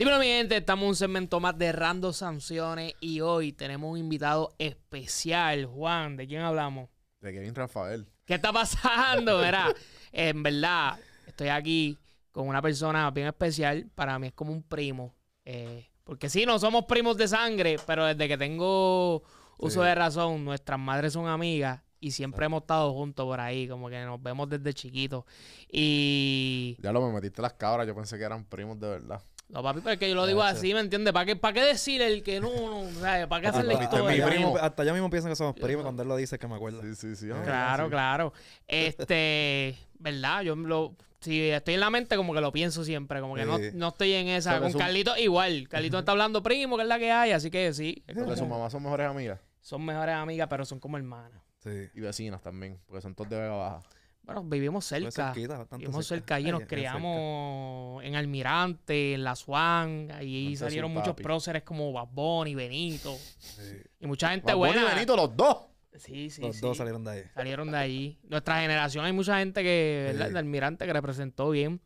Dímelo, mi gente, estamos en un segmento más de Rando Sanciones y hoy tenemos un invitado especial, Juan. ¿De quién hablamos? De Kevin Rafael. ¿Qué está pasando? Verá, en verdad, estoy aquí con una persona bien especial. Para mí es como un primo. Eh, porque sí, no somos primos de sangre, pero desde que tengo uso de razón, nuestras madres son amigas y siempre hemos estado juntos por ahí, como que nos vemos desde chiquitos. Y. Ya lo me metiste las cabras, yo pensé que eran primos de verdad. No, papi, pero es que yo lo digo así, ¿me entiendes? ¿Para qué, ¿Para qué decir el que no, O sea, ¿para qué hacerle la historia? Mi primo, hasta yo mismo piensan que somos primos cuando él lo dice que me acuerdo. Sí, sí, sí. Claro, claro. Este, ¿verdad? Yo lo, si estoy en la mente, como que lo pienso siempre. Como que no, no, estoy en esa. Con Carlitos, Carlito igual. Carlito está hablando primo, que es la que hay, así que sí. Es sus mamás son mejores amigas. Son mejores amigas, pero son como hermanas. Sí. Y vecinas también, porque son todos de Vega Baja. Bueno, vivimos cerca. vivimos cerca, y nos criamos en Almirante, en La Swan. Ahí salieron muchos próceres como Babón y Benito. Y mucha gente Babón buena. y Benito, los dos. Sí, sí. Los dos salieron de ahí. Salieron de ahí. Nuestra generación, hay mucha gente que, ¿verdad? de Almirante que representó bien.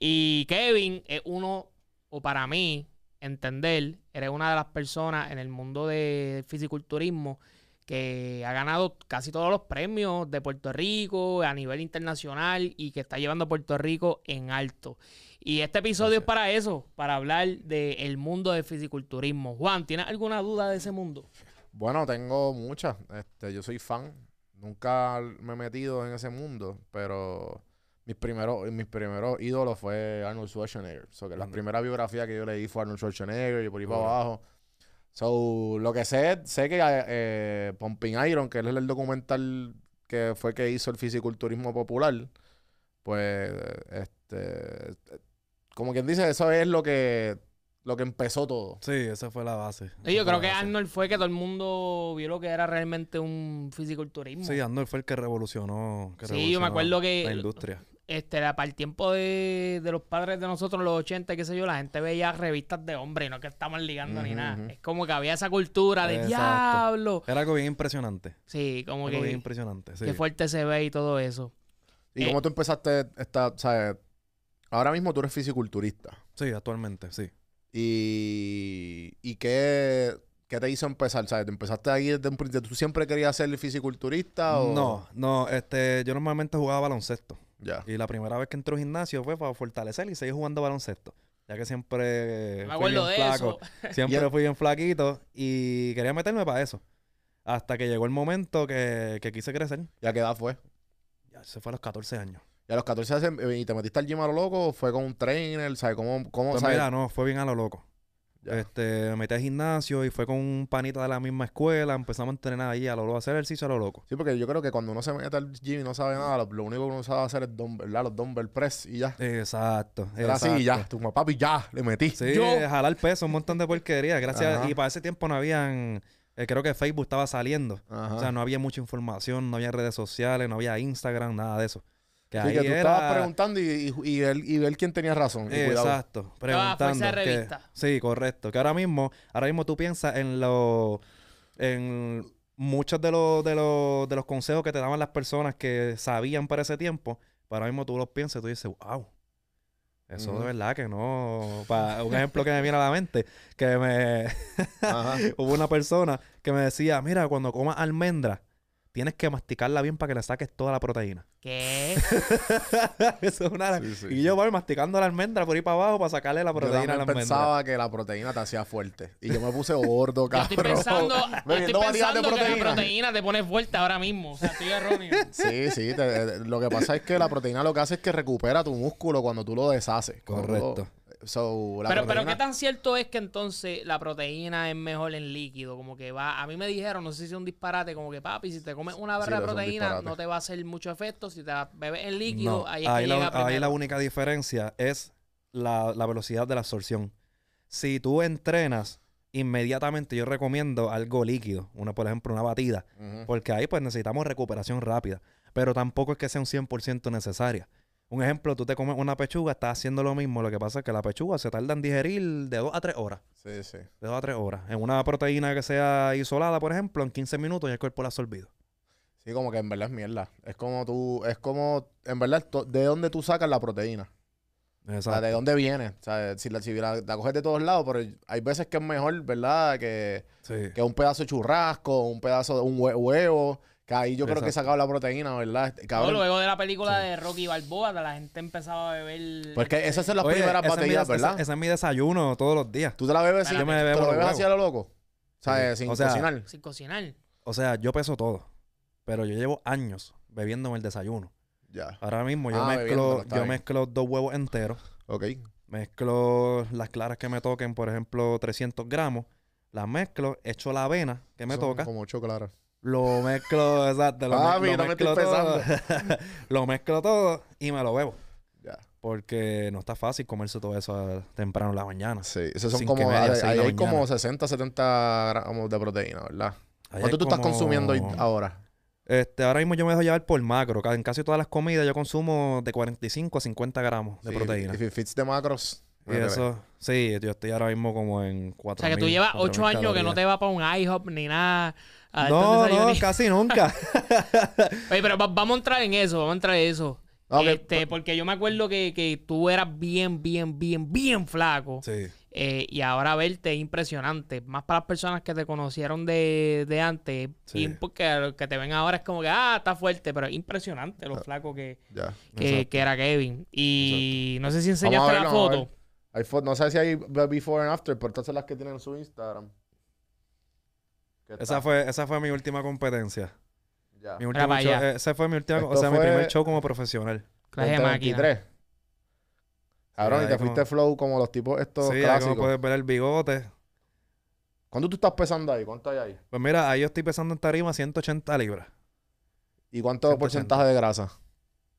Y Kevin es uno, o para mí, entender, eres una de las personas en el mundo del fisiculturismo que ha ganado casi todos los premios de Puerto Rico a nivel internacional y que está llevando a Puerto Rico en alto. Y este episodio es para eso, para hablar del mundo del fisiculturismo. Juan, ¿tienes alguna duda de ese mundo? Bueno, tengo muchas. Este, yo soy fan. Nunca me he metido en ese mundo, pero mis primeros, mis primeros ídolos fue Arnold Schwarzenegger. La primera biografía que yo leí fue Arnold Schwarzenegger y por ahí para abajo lo que sé, sé que eh, Pumping Iron, que es el documental que fue que hizo el fisiculturismo popular, pues, este, como quien dice, eso es lo que lo que empezó todo. Sí, esa fue la base. yo creo que Arnold fue que todo el mundo vio lo que era realmente un fisiculturismo. Sí, Arnold fue el que revolucionó. sí, yo me acuerdo que. La industria este, para el tiempo de, los padres de nosotros, los 80, qué sé yo, la gente veía revistas de hombres, no que estaban ligando ni nada. Es como que había esa cultura de diablo. Era algo bien impresionante. Sí, como que. bien impresionante. Sí. Qué fuerte se ve y todo eso. ¿Y eh, cómo tú empezaste esta, sabes? Ahora mismo tú eres fisiculturista. Sí, actualmente, sí. ¿Y, y qué, qué te hizo empezar? ¿Sabes? ¿Te empezaste ahí desde un ¿Tú siempre querías ser fisiculturista? O... No, no. Este, yo normalmente jugaba baloncesto. Y la primera vez que entró al gimnasio fue para fortalecer y seguir jugando baloncesto. Ya que siempre Me fui flaco. Siempre fui bien flaquito y quería meterme para eso. Hasta que llegó el momento que, quise crecer. ¿Ya qué edad fue? Ya, se fue a los 14 años. ¿Y a los 14 años y te metiste al gym a lo loco? ¿Fue con un trainer? ¿Sabes cómo? cómo pues no, fue bien a lo loco. Este, me metí al gimnasio y fue con un panita de la misma escuela. Empezamos a entrenar ahí a lo loco, a hacer ejercicio a lo loco. Sí, porque yo creo que cuando uno se mete al gym y no sabe nada, lo, único que uno sabe hacer es dumbbell, los dumbbell press y ya. Exacto. Era así y ya. Tu papi pues, ya, le metí. Sí, jalar peso, un montón de porquería. Gracias. Y para ese tiempo no habían. Eh, creo que Facebook estaba saliendo. O sea, no había mucha información, no había redes sociales, no había Instagram, nada de eso. Que, ahí que tú estabas preguntando y, él, y, ver quién tenía razón. exacto. Preguntando. sí, correcto. Que ahora mismo, ahora mismo tú piensas en lo, en muchos de los, consejos que te daban las personas que sabían para ese tiempo. Para ahora mismo tú los piensas y tú dices, wow. Eso de verdad que no. un ejemplo que me viene a la mente, que me hubo una persona que me decía, mira, cuando comas almendras, tienes que masticarla bien para que le saques toda la proteína. ¿Qué? Eso es una... Y yo voy masticando la almendra por ahí para abajo para sacarle la proteína a la almendra. pensaba que la proteína te hacía fuerte. Y yo me puse gordo, cabrón. estoy pensando, estoy pensando que la proteína te pones fuerte ahora mismo. O sea, estoy erróneo. sí, sí. Eh, lo que pasa es que la proteína lo que hace es que recupera tu músculo cuando tú lo deshaces. Correcto pero, pero qué tan cierto es que entonces la proteína es mejor en líquido, como que va, a mí me dijeron, no sé si es un disparate, como que papi, si te comes una barra de proteína no te va a hacer mucho efecto, si te bebes en líquido, ahí, es la, ahí la única diferencia es la, velocidad de la absorción. Si tú entrenas, inmediatamente yo recomiendo algo líquido, una por ejemplo una batida, porque ahí pues necesitamos recuperación rápida, pero tampoco es que sea un 100% necesaria. Un ejemplo, tú te comes una pechuga, estás haciendo lo mismo. Lo que pasa es que la pechuga se tarda en digerir de dos a tres horas. Sí, sí. De dos a tres horas. En una proteína que sea isolada, por ejemplo, en 15 minutos ya el cuerpo la ha absorbido. Sí, como que en verdad es mierda. Es como tú, es como, en verdad, de dónde tú sacas la proteína. Exacto. de dónde viene. O sea, si la, la, coges de todos lados, pero hay veces que es mejor, ¿verdad? Que, un pedazo de churrasco, un pedazo de un huevo ahí yo creo que he sacado la proteína, ¿verdad? Este, cabrón. luego de la película de Rocky Balboa, la gente empezaba a beber. Pues que esas son las primeras batallas, ¿verdad? Ese, es mi desayuno todos los días. ¿Tú te la bebes, yo me lo bebes así a lo loco? O sea, sin cocinar. Sin cocinar. O sea, yo peso todo. Pero yo llevo años bebiendo en el desayuno. Ya. Ahora mismo yo, ah, mezclo, dos huevos enteros. Ok. Mezclo las claras que me toquen, por ejemplo, 300 gramos. Las mezclo, echo la avena que me toca. Como ocho claras. Lo mezclo, exacto. Lo, ah, me, mezclo todo. lo mezclo todo y me lo bebo. Porque no está fácil comerse todo eso eh, temprano en la mañana. Sí, esos son como. hay, como 60, 70 gramos de proteína, ¿verdad? ¿Cuánto tú estás consumiendo ahora? Este, ahora mismo yo me dejo llevar por macro. En casi todas las comidas yo consumo de 45 a 50 gramos de proteína. Y fits de macros. Y eso, sí, yo estoy ahora mismo como en cuatro. O sea, que tú llevas ocho años que no te va para un IHOP ni nada. no, no, casi nunca. Oye, pero vamos a entrar en eso, vamos a entrar en eso. este, pues porque yo me acuerdo que, que, tú eras bien, bien, bien, bien flaco. Sí. Eh, y ahora verte es impresionante. Más para las personas que te conocieron de, antes. Sí. porque lo que te ven ahora es como que, ah, está fuerte. Pero es impresionante lo ah, flaco que, que, era Kevin. Y no sé si enseñaste la foto no sé si hay before and after, pero todas las que tienen en su Instagram. Esa fue, esa fue mi última competencia. Ya. Mi ese fue mi última, o sea, mi primer show como profesional. Clase de Cabrón, y te fuiste flow como los tipos estos sí, clásicos. puedes ver el bigote. ¿Cuánto tú estás pesando ahí? ¿Cuánto hay ahí? Pues mira, ahí yo estoy pesando en tarima 180 libras. ¿Y cuánto porcentaje de grasa?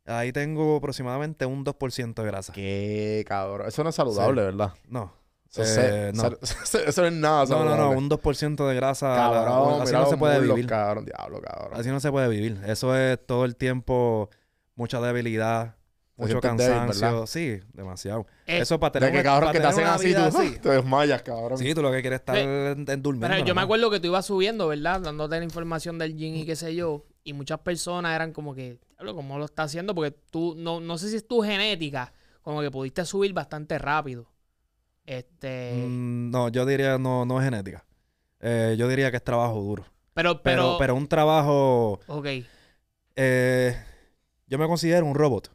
Ahí tengo aproximadamente un 2% de grasa. Qué cabrón. Eso no es saludable, ¿verdad? No. Eso, eh, no. es nada saludable. No, no, no. Un 2% de grasa. Cabrón, así no se puede vivir. Cabrón, diablo, cabrón. Así no se puede vivir. Eso es todo el tiempo mucha debilidad. mucho cansancio, sí, demasiado. Eh, eso eso para tener. De que cabrón que te hacen así, tú te desmayas, cabrón. Sí, tú lo que quieres estar eh, en, durmiendo. Pero yo me acuerdo que tú ibas subiendo, ¿verdad? Dándote la información del gym y qué sé yo. Y muchas personas eran como que, ¿cómo lo está haciendo? Porque tú, no, no sé si es tu genética, como que pudiste subir bastante rápido. Este... Mm, no, yo diría no, no es genética. Eh, yo diría que es trabajo duro. Pero, pero... un trabajo... Ok. Eh, yo me considero un robot.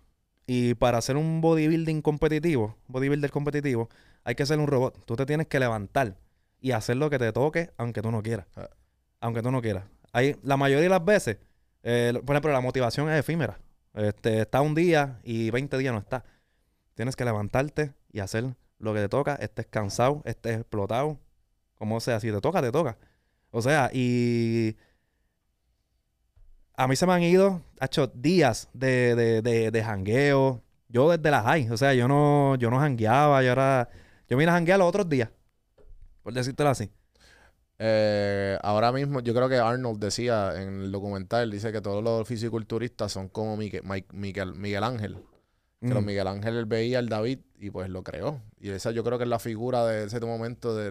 Y para hacer un bodybuilding competitivo, bodybuilder competitivo, hay que ser un robot. Tú te tienes que levantar y hacer lo que te toque, aunque tú no quieras. Ah. Aunque tú no quieras. Hay, la mayoría de las veces, eh, por ejemplo, la motivación es efímera. Este, está un día y 20 días no está. Tienes que levantarte y hacer lo que te toca. Estés cansado, estés explotado. Como sea, si te toca, te toca. O sea, y a mí se me han ido, ha hecho días de, de, jangueo. Yo desde las high, o sea, yo no, yo no jangueaba, yo era. Yo vine a janguear los otros días, por decírtelo así. Eh, ahora mismo, yo creo que Arnold decía en el documental, dice que todos los fisiculturistas son como Miguel, Ángel. Mm. Miguel Ángel veía al David y pues lo creó. Y esa yo creo que es la figura de ese momento, de,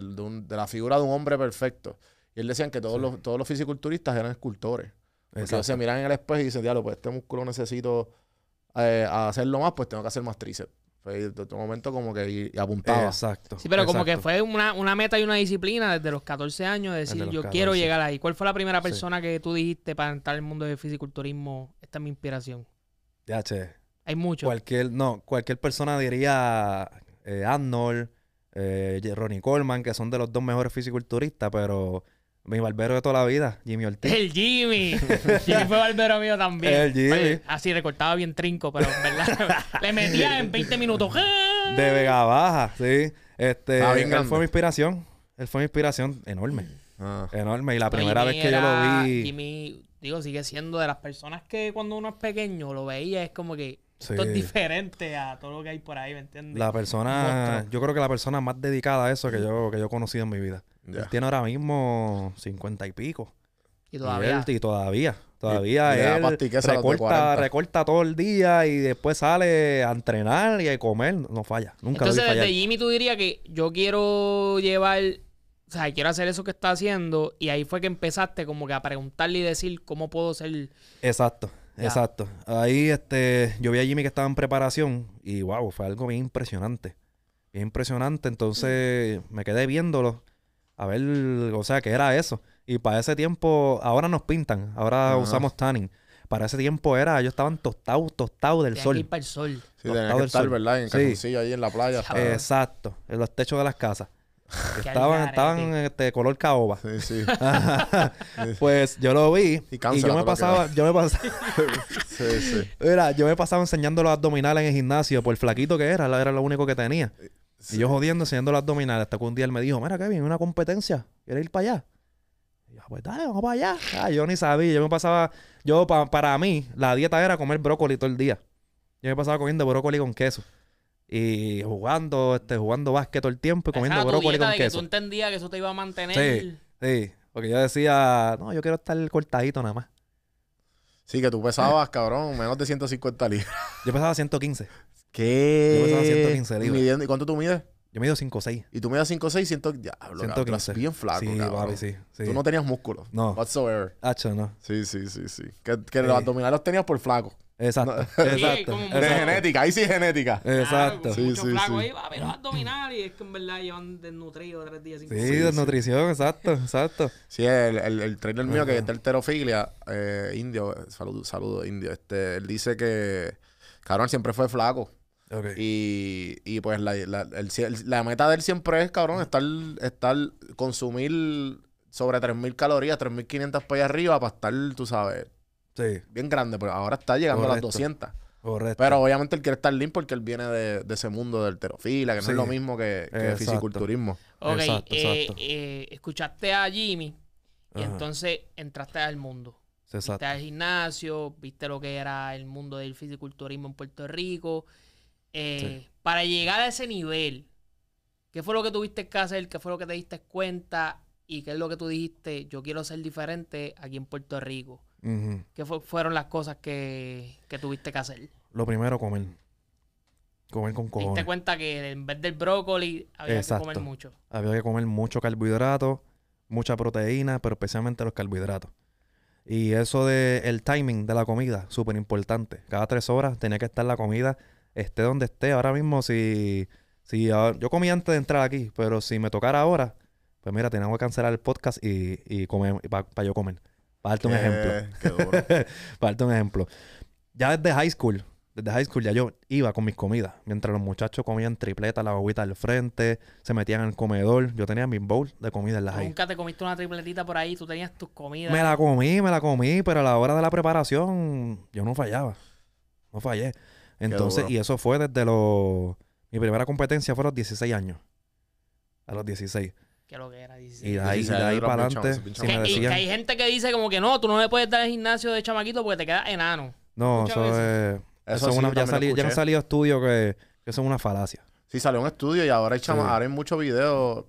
la figura de un hombre perfecto. Y él decía que todos, los, todos los fisiculturistas eran escultores. entonces se miran en el espejo y dicen, diablo, pues este músculo necesito eh, hacerlo más, pues tengo que hacer más tríceps. Fue de momento como que apuntado Exacto. Sí, pero como que fue una, meta y una disciplina desde los 14 años de decir, yo quiero llegar ahí. ¿Cuál fue la primera persona que tú dijiste para entrar el mundo del fisiculturismo? Esta es mi inspiración. Ya, che. Hay muchos. Cualquier, no, cualquier persona diría eh, Arnold, eh, Ronnie Coleman, que son de los dos mejores fisiculturistas, pero mi barbero de toda la vida, Jimmy Ortiz. El Jimmy. Jimmy fue barbero mío también. El Jimmy. así recortaba bien trinco, pero en verdad. le metía en 20 minutos. de Vega Baja, sí. Este, él fue mi inspiración. Él fue mi inspiración enorme. Ah. Enorme. Y la primera vez que yo lo vi. Jimmy, digo, sigue siendo de las personas que cuando uno es pequeño lo veía, es como que. Esto es diferente a todo lo que hay por ahí, ¿me entiendes? La persona, yo creo que la persona más dedicada a eso que yo, que yo he conocido en mi vida tiene ahora mismo cincuenta y pico. Y todavía. Y, todavía. Todavía él recorta, recorta todo el día y después sale a entrenar y a comer. No falla. Nunca Entonces, desde Jimmy, tú dirías que yo quiero llevar. O sea, quiero hacer eso que está haciendo. Y ahí fue que empezaste como que a preguntarle y decir cómo puedo ser. Exacto. Exacto. Ahí este, yo vi a Jimmy que estaba en preparación y wow, fue algo bien impresionante. Bien impresionante. Entonces me quedé viéndolo a ver, o sea, que era eso? Y para ese tiempo, ahora nos pintan, ahora usamos tanning. Para ese tiempo era, ellos estaban tostados, tostados del sol. para el sol. Sí, ¿verdad? En sí. ahí en la playa. Exacto, en los techos de las casas. estaban estaban este, color caoba. Sí, sí. pues yo lo vi y, yo me pasaba, yo me pasaba sí, Mira, yo me pasaba enseñando los abdominales en el gimnasio por flaquito que era, era lo único que tenía. Eh, y yo jodiendo, enseñando las abdominales, hasta que un día él me dijo, mira, Kevin, una competencia, ¿quieres ir para allá? Y yo, ah, pues dale, vamos para allá. Ah, yo ni sabía, yo me pasaba, yo para mí, la dieta era comer brócoli todo el día. Yo me pasaba comiendo brócoli con queso. Y jugando, este, jugando básquet todo el tiempo y comiendo brócoli con queso. Que tú entendías que eso te iba a mantener. Sí, sí. Porque yo decía, no, yo quiero estar cortadito nada más. Sí, que tú pesabas, cabrón, menos de 150 libras. Yo pesaba 115. ¿Qué? Yo 115 ¿Y cuánto tú mides? Yo mido 5'6. Y tú mides 5'6 siento... que 115. bien flaco, sí, sí, Tú no tenías músculos. No. Whatsoever. Hacho, no. Sí, sí, sí, sí. Que, eh. los abdominales los tenías por flaco. Exacto. exacto. de genética, ahí sí genética. Exacto. Sí sí, mucho sí, flaco sí. ahí, va, pero abdominales y es que en verdad llevan desnutrido tres días. Cinco días. sí, desnutrición, exacto, exacto. Sí, el, el, trainer mío que está alterofilia, eh, indio, eh, saludo, saludo, indio, este, él dice que, cabrón, siempre fue flaco. Y, y, pues la, la, el, la, meta de él siempre es, cabrón, estar, estar consumir sobre 3.000 calorías, 3.500 para arriba para estar, tú sabes, sí. bien grande, pero ahora está llegando a las 200. Correcto. Pero obviamente él quiere estar limpio porque él viene de, ese mundo del terofila, que no es lo mismo que, que fisiculturismo. Ok, eh, eh, escuchaste a Jimmy y entonces entraste al mundo. Exacto. al gimnasio, viste lo que era el mundo del fisiculturismo en Puerto Rico. Eh, para llegar a ese nivel, ¿qué fue lo que tuviste que hacer? ¿Qué fue lo que te diste cuenta? ¿Y qué es lo que tú dijiste? Yo quiero ser diferente aquí en Puerto Rico. ¿Qué fueron las cosas que, que, tuviste que hacer? Lo primero, comer. Comer con cojones. Te diste cuenta que en vez del brócoli había que comer mucho. Había que comer mucho carbohidrato, mucha proteína, pero especialmente los carbohidratos. Y eso de el timing de la comida, súper importante. Cada tres horas tenía que estar la comida esté donde esté ahora mismo, si, si yo comí antes de entrar aquí, pero si me tocara ahora, pues mira, tenemos que cancelar el podcast y, comer, para yo comer. Para darte un eh, ejemplo. para darte un ejemplo. Ya desde high school, desde high school ya yo iba con mis comidas. Mientras los muchachos comían tripleta, la agüita al frente, se metían al comedor. Yo tenía mi bowl de comida en la high. ¿Nunca te comiste una tripletita por ahí? ¿Tú tenías tus comidas? Me la comí, me la comí, pero a la hora de la preparación yo no fallaba. No fallé. Entonces, y eso fue desde los... Mi primera competencia fue a los 16 años. A los 16. Que lo que era, 16. Y de ahí, ahí para adelante. Y que hay gente que dice como que no, tú no le puedes dar el gimnasio de chamaquito porque te quedas enano. No, eso es... Eso, una, ya, salí, ya han salido estudios que, que son una falacia. Si salió un estudio y ahora hay, chama ahora hay muchos videos.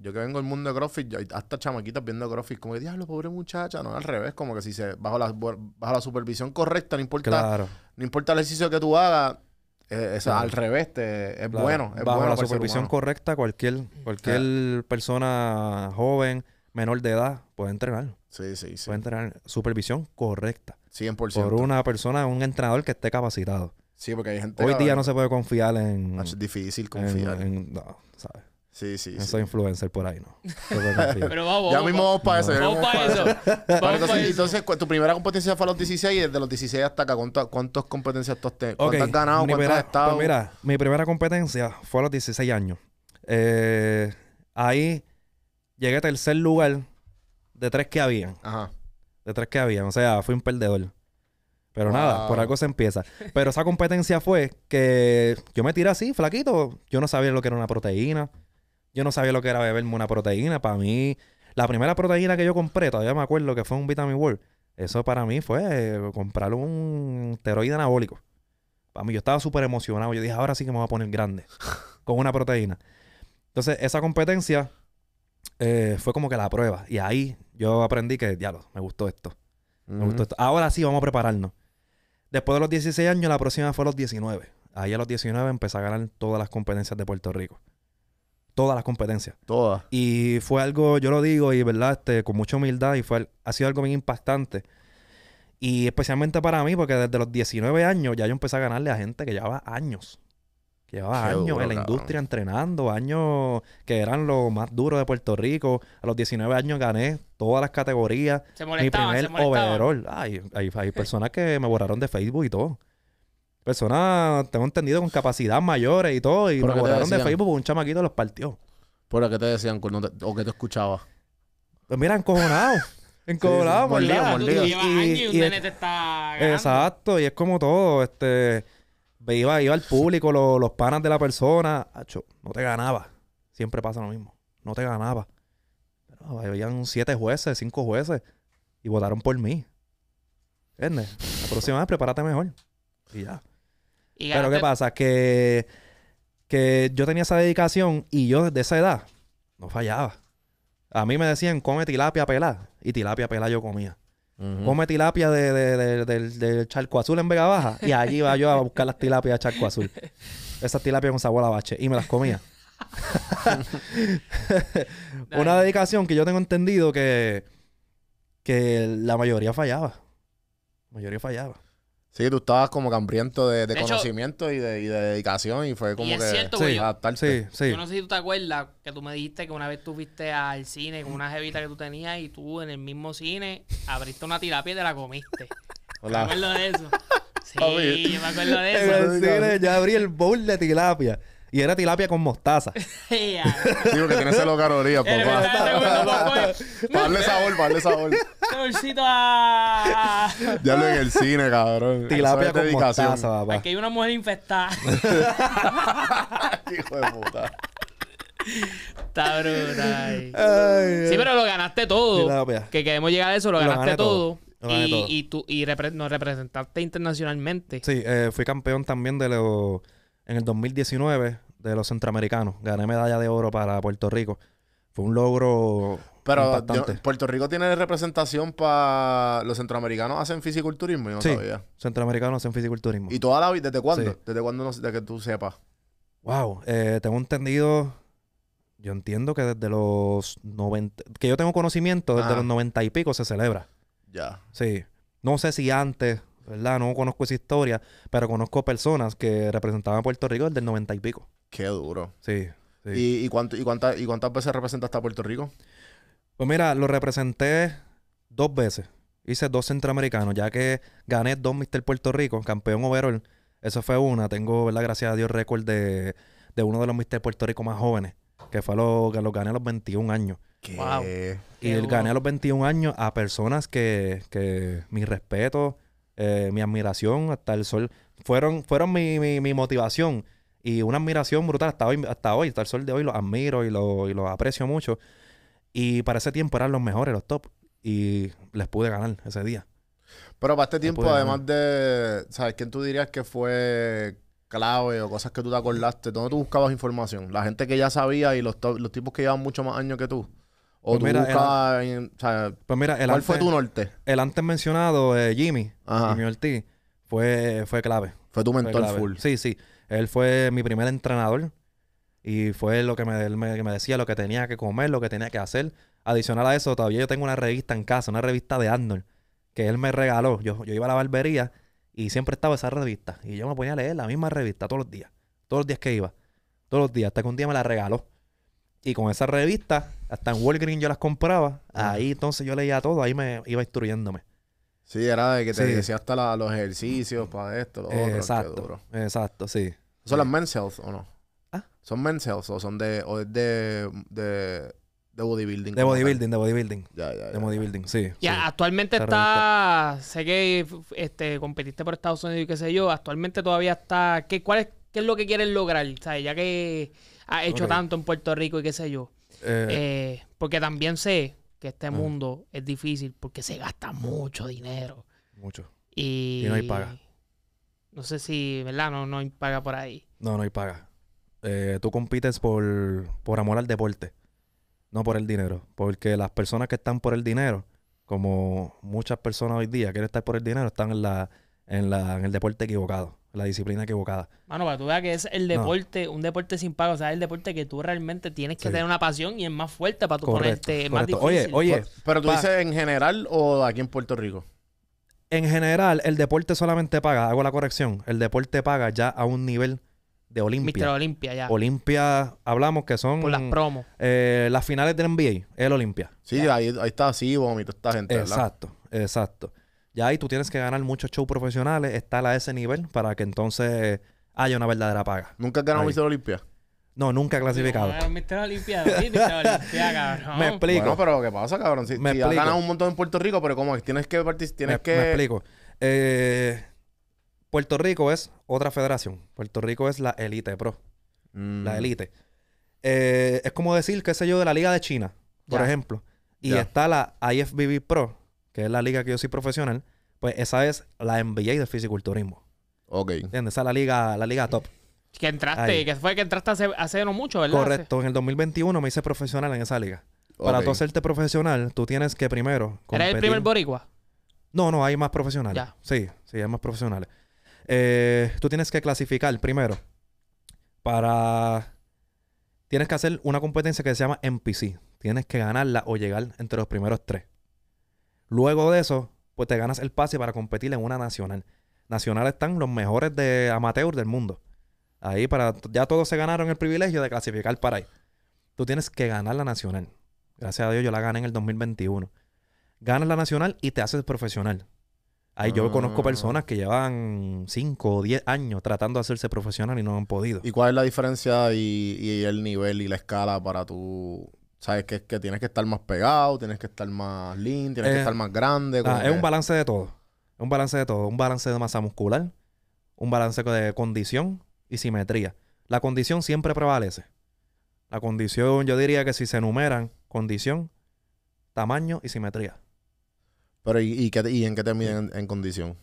Yo que vengo del mundo de CrossFit, hasta chamaquitas viendo CrossFit, como que diablo, pobre muchacha. No, al revés, como que si se bajo la, bajo la supervisión correcta, no importa, no importa el ejercicio que tú hagas, eh, al revés, es bueno. Es bajo la supervisión correcta, cualquier, cualquier eh. persona joven, menor de edad, puede entrenar. Sí, sí, sí. Puede entrenar. Supervisión correcta. 100%. Por una persona, un entrenador que esté capacitado. Sí, porque hay gente. Hoy día no se puede confiar en. Ah, es difícil confiar. En, no, ¿sabes? Sí, sí. No influencer por ahí, ¿no? Pero vamos, Ya mismo vamos para eso. Vamos para eso. entonces, tu primera competencia fue a los 16 y desde los 16 hasta acá, ¿cuántas competencias tú has ¿Cuántas has ganado? ¿Cuántas has estado? Pues mira, mi primera competencia fue a los 16 años. Eh, ahí llegué a tercer lugar de tres que habían. Ajá. De tres que habían. O sea, fui un perdedor. Pero nada, por algo se empieza. Pero esa competencia fue que yo me tiré así, flaquito. Yo no sabía lo que era una proteína. Yo no sabía lo que era beberme una proteína. Para mí, la primera proteína que yo compré, todavía me acuerdo que fue un Vitamin World. Eso para mí fue eh, comprar un esteroide anabólico. Para mí, yo estaba súper emocionado. Yo dije, ahora sí que me voy a poner grande con una proteína. Entonces, esa competencia eh, fue como que la prueba. Y ahí yo aprendí que, diablo, me gustó esto. Me gustó esto. Ahora sí vamos a prepararnos. Después de los 16 años, la próxima fue a los 19. Ahí a los 19 empecé a ganar todas las competencias de Puerto Rico. Todas las competencias. Todas. Y fue algo, yo lo digo, y verdad, este, con mucha humildad, y fue, ha sido algo bien impactante. Y especialmente para mí, porque desde los 19 años ya yo empecé a ganarle a gente que llevaba años Llevaba años en la industria entrenando, años que eran los más duros de Puerto Rico. A los 19 años gané todas las categorías. Se Mi primer se hay, hay personas que me borraron de Facebook y todo. Personas, tengo entendido, con capacidad mayores y todo. Y me borraron de Facebook porque un chamaquito los partió. ¿Por qué te decían o qué te escuchaba? Pues mira, encojonado. encojonado, sí, Y, Exacto, y es como todo. Este iba, iba al público, los panas de la persona, no te ganaba. Siempre pasa lo mismo. No te ganaba. Pero ah, habían siete jueces, cinco jueces, y votaron por mí. ¿Entiendes? La próxima vez prepárate mejor. Y ya. Pero ¿qué pasa? Que, que yo tenía esa dedicación y yo de esa edad no fallaba. A mí me decían, come tilapia pelada. Y tilapia pelada yo comía. Come tilapia de, del charco azul en Vega Baja. Y allí iba yo a buscar las tilapias de charco azul. Esas tilapias con sabor a bache. Y me las comía. Una dedicación que yo tengo entendido que, que la mayoría fallaba. La mayoría fallaba. Sí, tú estabas como cambriento de, conocimiento y, de, dedicación y fue como que cierto, sí, Yo no sé si tú te acuerdas que tú me dijiste que una vez tú fuiste al cine con una jevita que tú tenías y tú en el mismo cine abriste una tilapia y te la comiste. Hola. acuerdo de eso? Sí, me acuerdo de eso. yo abrí el bowl de tilapia. Y era tilapia con mostaza. Digo sí, que tiene cero calorías, papá. para darle sabor, para darle sabor. Saborcito a... Ya lo en el cine, cabrón. Tilapia con mostaza, papá. Aquí hay una mujer infectada. Hijo de puta. Está brutal. sí, pero lo ganaste todo. Que queremos llegar a eso, lo, ganaste todo. y, y nos representaste internacionalmente. Sí, eh, fui campeón también de los en el 2019 de los centroamericanos. Gané medalla de oro para Puerto Rico. Fue un logro. Pero Puerto Rico tiene representación para. Los centroamericanos hacen fisiculturismo, yo no sí, sabía. Centroamericanos hacen fisiculturismo. ¿Y toda la vida? ¿Desde cuándo? ¿Desde cuándo no, que tú sepas? Wow, eh, tengo entendido. Yo entiendo que desde los 90. Que yo tengo conocimiento, desde los 90 y pico se celebra. Ya. Sí. No sé si antes, ¿verdad? No conozco esa historia, pero conozco personas que representaban a Puerto Rico desde el 90 y pico. Qué duro. Sí. ¿Y, cuánto, y, ¿Y cuántas veces representaste a Puerto Rico? Pues mira, lo representé dos veces. Hice dos centroamericanos, ya que gané dos Mister Puerto Rico, campeón overall. Eso fue una. Tengo, la Gracias a Dios, récord de, de uno de los Mister Puerto Rico más jóvenes, que fue lo que lo gané a los 21 años. Wow. Y gané a los 21 años a personas que, que mi respeto, eh, mi admiración hasta el sol. Fueron, fueron mi, motivación y una admiración brutal hasta hoy, hasta hoy, hasta el sol de hoy, los admiro y los, y lo aprecio mucho. Y para ese tiempo eran los mejores, los top. Y les pude ganar ese día. Pero para este tiempo, además de. ¿Sabes quién tú dirías que fue clave o cosas que tú te acordaste? ¿Dónde tú buscabas información? La gente que ya sabía y los, los tipos que llevaban mucho más años que tú. O pues mira, pues ¿cuál fue tu norte? El antes mencionado, eh, Jimmy, Jimmy Ortiz, fue, fue clave. Fue tu mentor full. Sí, sí. Él fue mi primer entrenador y fue lo que me, decía, lo que tenía que comer, lo que tenía que hacer. Adicional a eso, todavía yo tengo una revista en casa, una revista de Arnold, que él me regaló. Yo, yo iba a la barbería y siempre estaba esa revista. Y yo me ponía a leer la misma revista todos los días. Todos los días que iba. Todos los días. Hasta que un día me la regaló. Y con esa revista, hasta en Walgreens yo las compraba. Ahí entonces yo leía todo, ahí me iba instruyéndome. Sí, era de que te decía hasta los ejercicios para esto, lo Exacto, exacto, sí. ¿Son las men's health o no? ¿Ah? ¿Son men's health o son de, o de, bodybuilding? De bodybuilding, de bodybuilding. Ya, ya, de bodybuilding, sí. Ya, actualmente está, sé que este, competiste por Estados Unidos y qué sé yo, actualmente todavía está, ¿qué, cuál es, ¿qué es lo que quieres lograr? ¿Sabes? Ya que ha hecho tanto en Puerto Rico y qué sé yo. Eh. Eh, porque también sé que este mundo es difícil porque se gasta mucho dinero. Mucho. Y, no hay paga. No sé si, ¿verdad? No, hay paga por ahí. No, no hay paga. Eh, tú compites por, por amor al deporte, no por el dinero. Porque las personas que están por el dinero, como muchas personas hoy día quieren estar por el dinero, están en, la, en, la, en el deporte equivocado la disciplina equivocada. Mano, para tú veas que es el deporte, un deporte sin pago, o sea, es el deporte que tú realmente tienes que tener una pasión y es más fuerte para tú ponerte más difícil. Oye, oye. Pero tú dices en general o aquí en Puerto Rico. En general, el deporte solamente paga, hago la corrección, el deporte paga ya a un nivel de Olimpia. Mister Olimpia, ya. Olimpia, hablamos que son. las promos. Eh, las finales del NBA, el Olimpia. Sí, ahí, ahí, está así, vómito, esta gente. Exacto, exacto. Ya ahí tú tienes que ganar muchos shows profesionales, estar a ese nivel para que entonces haya una verdadera paga. ¿Nunca has ganado Mister Olimpia? No, nunca he clasificado. Olimpia, cabrón. Me explico. pero ¿qué pasa, cabrón? Si, me un montón en Puerto Rico, pero como tienes que tienes me, que... Me explico. Eh, Puerto Rico es otra federación. Puerto Rico es la Elite pro. Mm. La Elite. Eh, es como decir, qué sé yo, de la Liga de China, por ejemplo. Y está la IFBB Pro, que es la liga que yo soy profesional, pues esa es la NBA de fisiculturismo. Ok. ¿Entiendes? Esa es la liga, la liga top. Que entraste, que fue que entraste hace, no mucho, ¿verdad? Correcto. En el 2021 me hice profesional en esa liga. Para tú hacerte profesional, tú tienes que primero. Competir. ¿Eres el primer boricua? No, no, hay más profesionales. Sí, sí, hay más profesionales. Eh, tú tienes que clasificar primero para. Tienes que hacer una competencia que se llama MPC. Tienes que ganarla o llegar entre los primeros tres. Luego de eso, pues te ganas el pase para competir en una nacional. Nacional están los mejores de amateur del mundo. Ahí para ya todos se ganaron el privilegio de clasificar para ahí. Tú tienes que ganar la nacional. Gracias a Dios yo la gané en el 2021. Ganas la nacional y te haces profesional. Ahí yo conozco personas que llevan 5 o 10 años tratando de hacerse profesional y no han podido. ¿Y cuál es la diferencia y el nivel y la escala para tu ¿Sabes? Que, que tienes que estar más pegado, tienes que estar más lean, tienes que eh, estar más grande. Ah, es un balance de todo. Es un balance de todo. Un balance de masa muscular, un balance de condición y simetría. La condición siempre prevalece. La condición, yo diría que si se enumeran, condición, tamaño y simetría. Pero, ¿y, y, y en qué te miden en condición?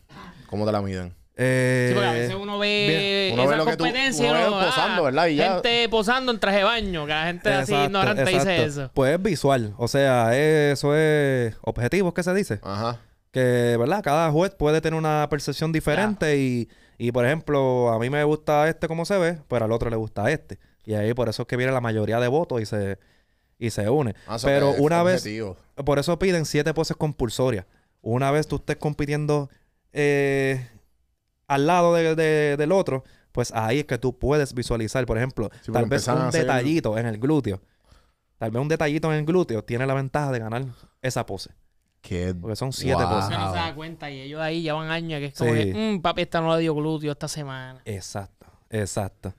¿Cómo te la miden? Eh, a veces uno ve esa competencia, posando, ah, ¿verdad? gente posando en traje de baño, que la gente así ignorante dice eso. Pues es visual, o sea, eso es objetivos que se dice. Ajá. Que, ¿verdad? Cada juez puede tener una percepción diferente y, por ejemplo, a mí me gusta este como se ve, pero al otro le gusta este. Y ahí por eso es que viene la mayoría de votos y se, y se une. Ah, pero una vez, por eso piden siete poses compulsorias. Una vez tú estés compitiendo eh, al lado del otro, pues ahí es que tú puedes visualizar, por ejemplo, tal vez un detallito en el glúteo. Tal vez un detallito en el glúteo tiene la ventaja de ganar esa pose. Porque son siete poses. No se da cuenta y ellos ahí llevan años que es como mm, papi, esta no la dio glúteo esta semana. Exacto, exacto.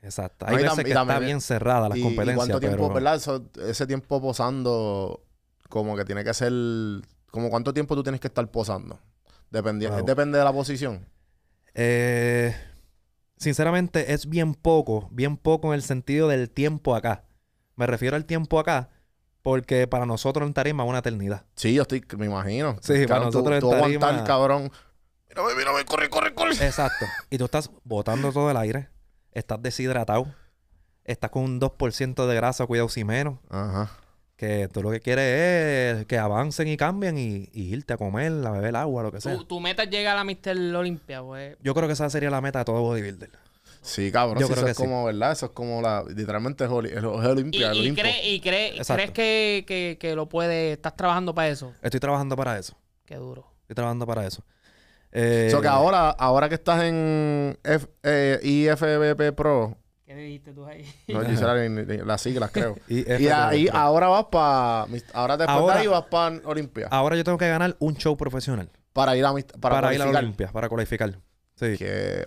Exacto. Hay veces que está bien cerrada la competencia. ¿Cuánto tiempo, verdad? ese tiempo posando, como que tiene que ser. Como cuánto tiempo tú tienes que estar posando. Depende, depende de la posición. Eh, sinceramente, es bien poco, bien poco en el sentido del tiempo acá. Me refiero al tiempo acá. Porque para nosotros en tarima es una eternidad. Sí, yo estoy, me imagino. Sí, para nosotros tú, en tarima... Tú aguantar, cabrón. Mírame, corre, corre, corre. Exacto. Y tú estás botando todo el aire. Estás deshidratado. Estás con un 2% de grasa, cuidado si menos. Ajá que tú lo que quieres es que avancen y cambien y, irte a comer, a beber agua, lo que sea. ¿Tu, meta es llegar a la Mr. Olimpia, güey? Pues. Yo creo que esa sería la meta de todo bodybuilder. Sí, cabrón. eso es como, ¿verdad? Eso es como la... Literalmente es, Olimpia. ¿Y, y, crees que, lo puedes, ¿Estás trabajando para eso? Estoy trabajando para eso. Qué duro. Estoy trabajando para eso. que eh, ahora, ahora que estás en eh, IFBP Pro, No, yo las siglas, creo. y, ahí ahora vas para. Ahora te vas para Olimpia. Ahora yo tengo que ganar un show profesional. Para ir a, para, para ir a Olimpia, para cualificar. Sí. Que,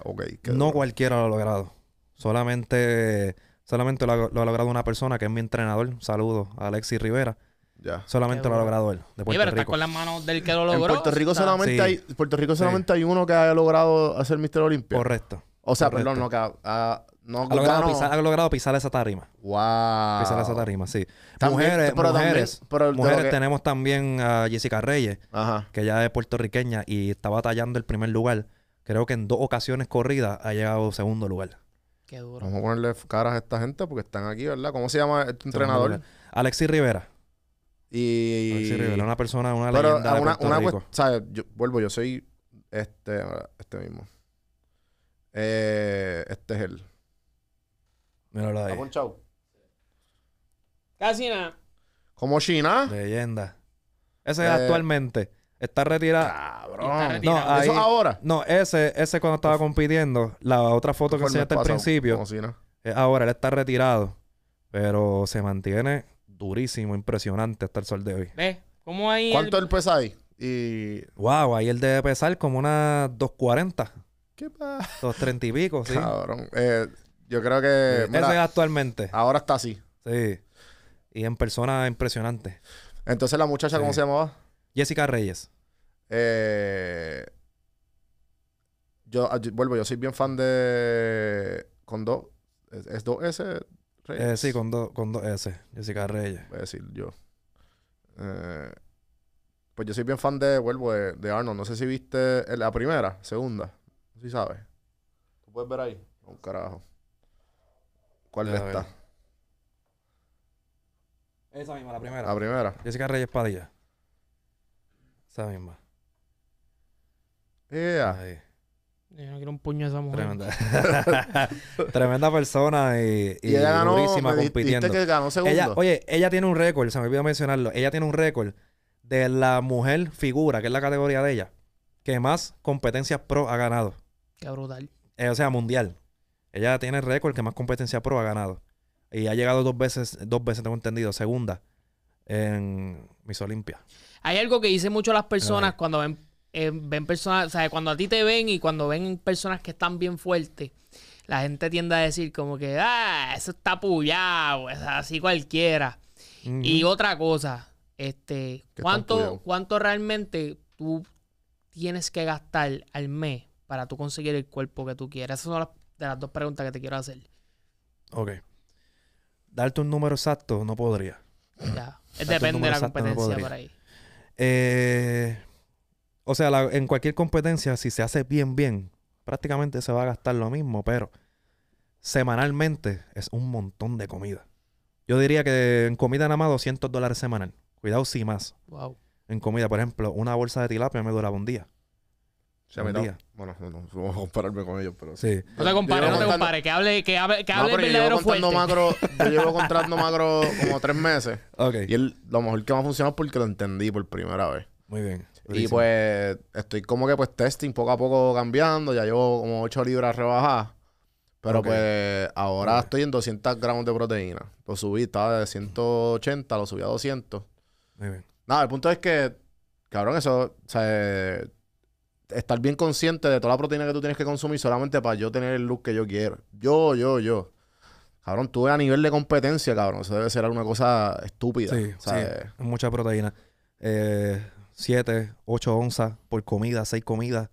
no cualquiera lo ha logrado. Solamente, solamente lo, ha logrado una persona que es mi entrenador. Saludos, Alexis Rivera. Ya. Solamente lo ha logrado él. De Puerto pero con las manos del que lo logró. En Puerto Rico solamente, hay, Puerto Rico solamente hay uno que ha logrado hacer Mister Olimpia. Correcto. O sea, perdón, no, que no, ha logrado, Pisar, ha logrado pisar esa tarima. Wow. Pisar esa tarima, sí. mujeres, mujeres, mujeres tenemos también a Jessica Reyes, que ya es puertorriqueña y está batallando el primer lugar. Creo que en dos ocasiones corridas ha llegado segundo lugar. Qué duro. Vamos a ponerle caras a esta gente porque están aquí, ¿verdad? ¿Cómo se llama este entrenador? Alexis Rivera. Y... Alexis Rivera, una persona, una leyenda de una, Rico. vuelvo, yo soy este, este mismo. Eh, este es él. Mira ahí. de. Chau. Casi nada. ¿Como China? Leyenda. Ese es eh, actualmente. Está retirado. Cabrón. retirado. No, ahí- ahora. No, ese, ese cuando estaba compitiendo, la otra foto que hasta el al principio, Como ahora él está retirado, pero se mantiene durísimo, impresionante hasta el sol de hoy. Ve, ¿Cómo ahí? ¿Cuánto él pesa ahí? Y... Wow, ahí él debe pesar como unas 240, ¿Qué pasa? 230 y pico, sí. Cabrón. Eh, yo creo que. es actualmente. Ahora está así. Sí. Y en persona impresionante. Entonces la muchacha, ¿cómo se llamaba? Jessica Reyes. Eh, ah, yo, vuelvo, yo soy bien fan de. Con dos. ¿Es, dos S? Reyes. Eh, sí, con, con dos S. Jessica Reyes. Voy a decir yo. Eh, pues yo soy bien fan de, vuelvo, de, Arnold. No sé si viste eh, la primera, segunda. No sé si sabes. ¿Tú puedes ver ahí? Un carajo. ¿Cuál está? esta? Esa misma, la primera. La primera. Jessica Reyes Padilla. Esa misma. Yeah. Yo no quiero un puño de esa mujer. Tremenda, Tremenda persona y, y, y ella ganó, Que ganó segundo. oye, ella tiene un récord, se me olvidó mencionarlo. Ella tiene un récord de la mujer figura, que es la categoría de ella, que más competencias pro ha ganado. Qué brutal. Eh, o sea, mundial. Ella tiene récord que más competencia pro ha ganado. Y ha llegado dos veces, dos veces tengo entendido, segunda en Miss Olimpia. Hay algo que dicen mucho las personas cuando eh, ven, personas, o cuando a ti te ven y cuando ven personas que están bien fuertes, la gente tiende a decir como que, ah, eso está puyado, es así cualquiera. Y otra cosa, este, ¿cuánto, ¿cuánto realmente tú tienes que gastar al mes para tú conseguir el cuerpo que tú quieras? Esas son las de las dos preguntas que te quiero hacer. Ok. Darte un número exacto no podría. Ya. Depende de la competencia por ahí. Eh, o sea, en cualquier competencia, si se hace bien, bien, prácticamente se va a gastar lo mismo, pero semanalmente es un montón de comida. Yo diría que en comida nada más 200 dólares semanal. Cuidado si más. Wow. En comida, por ejemplo, una bolsa de tilapia me duraba un día. Se metía. Bueno, no, no, a compararme con ellos, pero. Sí. No te compares, no te compares. Que hable, que hable, que hable verdadero fuerte. Macro, yo llevo contrato macro como tres meses. Ok. Y él, lo mejor que me ha funcionado es porque lo entendí por primera vez. Muy bien. Y pues estoy como que pues testing poco a poco cambiando. Ya llevo como 8 libras rebajadas. Pero pues ahora estoy en 200 gramos de proteína. Lo subí, estaba de 180, lo subí a 200. Muy bien. Nada, el punto es que, cabrón, eso, o sea, estar bien consciente de toda la proteína que tú tienes que consumir solamente para yo tener el look que yo quiero. Yo, yo, yo. Cabrón, tú a nivel de competencia, cabrón. Eso debe ser alguna cosa estúpida. Sí, Mucha proteína. Eh, siete, ocho onzas por comida, Seis comidas.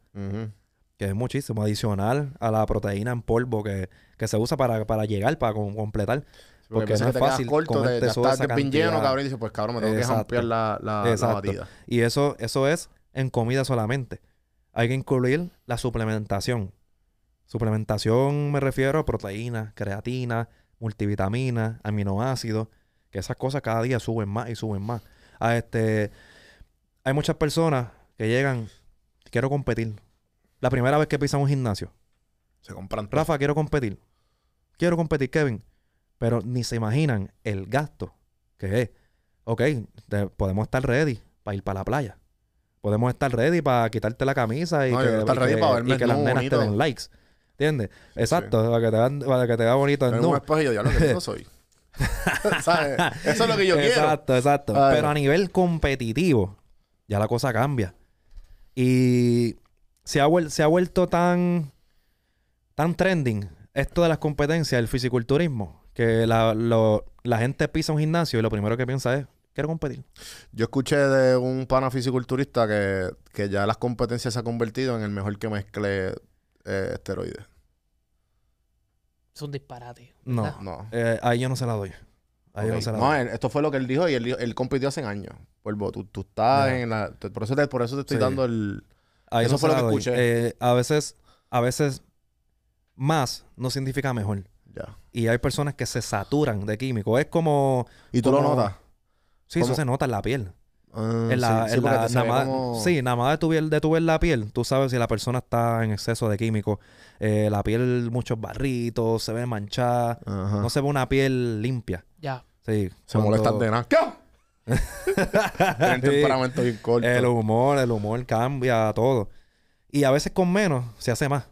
Que es muchísimo. Adicional a la proteína en polvo que, que se usa para, para llegar, para completar. Porque, porque no es fácil corto de, toda cabrón, y dices, pues cabrón, me tengo que ampliar la, batida. Y eso, eso es en comida solamente hay que incluir la suplementación. Suplementación me refiero a proteínas, creatina, multivitamina, aminoácidos, que esas cosas cada día suben más y suben más. Ah, este, hay muchas personas que llegan, quiero competir. La primera vez que pisan un gimnasio. Se compran. Rafa, quiero competir. Quiero competir, Kevin. Pero ni se imaginan el gasto que es. Ok, podemos estar ready para ir para la playa podemos estar ready para quitarte la camisa y que, las nenas te den likes. ¿Entiendes? Exacto, Para, que te vean, para que te vea bonito No un espejo yo, ya lo que yo soy. ¿Sabes? Eso es lo que yo quiero. Exacto, exacto. Pero a nivel competitivo, ya la cosa cambia. Y se ha, se ha vuelto tan, tan trending esto de las competencias, el fisiculturismo, que la, lo, la gente pisa un gimnasio y lo primero que piensa es Quiero competir. Yo escuché de un pana fisiculturista que, ya las competencias se ha convertido en el mejor que mezcle eh, esteroides. Es un disparate. No, no. Eh, ahí yo no se la doy. no, esto fue lo que él dijo y él, compitió hace años. Vuelvo, tú, estás en la. por, eso te, estoy dando el. eso fue lo que escuché. Eh, a veces, a veces más no significa mejor. Ya. Y hay personas que se saturan de químicos. Es como. Y tú lo notas. Sí, eso se nota en la piel. sí, sí, nada más, de tu, ver la piel, tú sabes si la persona está en exceso de químicos. Eh, la piel, muchos barritos, se ve manchada. No se ve una piel limpia. Ya. Sí. Se molesta de nada. El humor, el humor cambia todo. Y a veces con menos se hace más.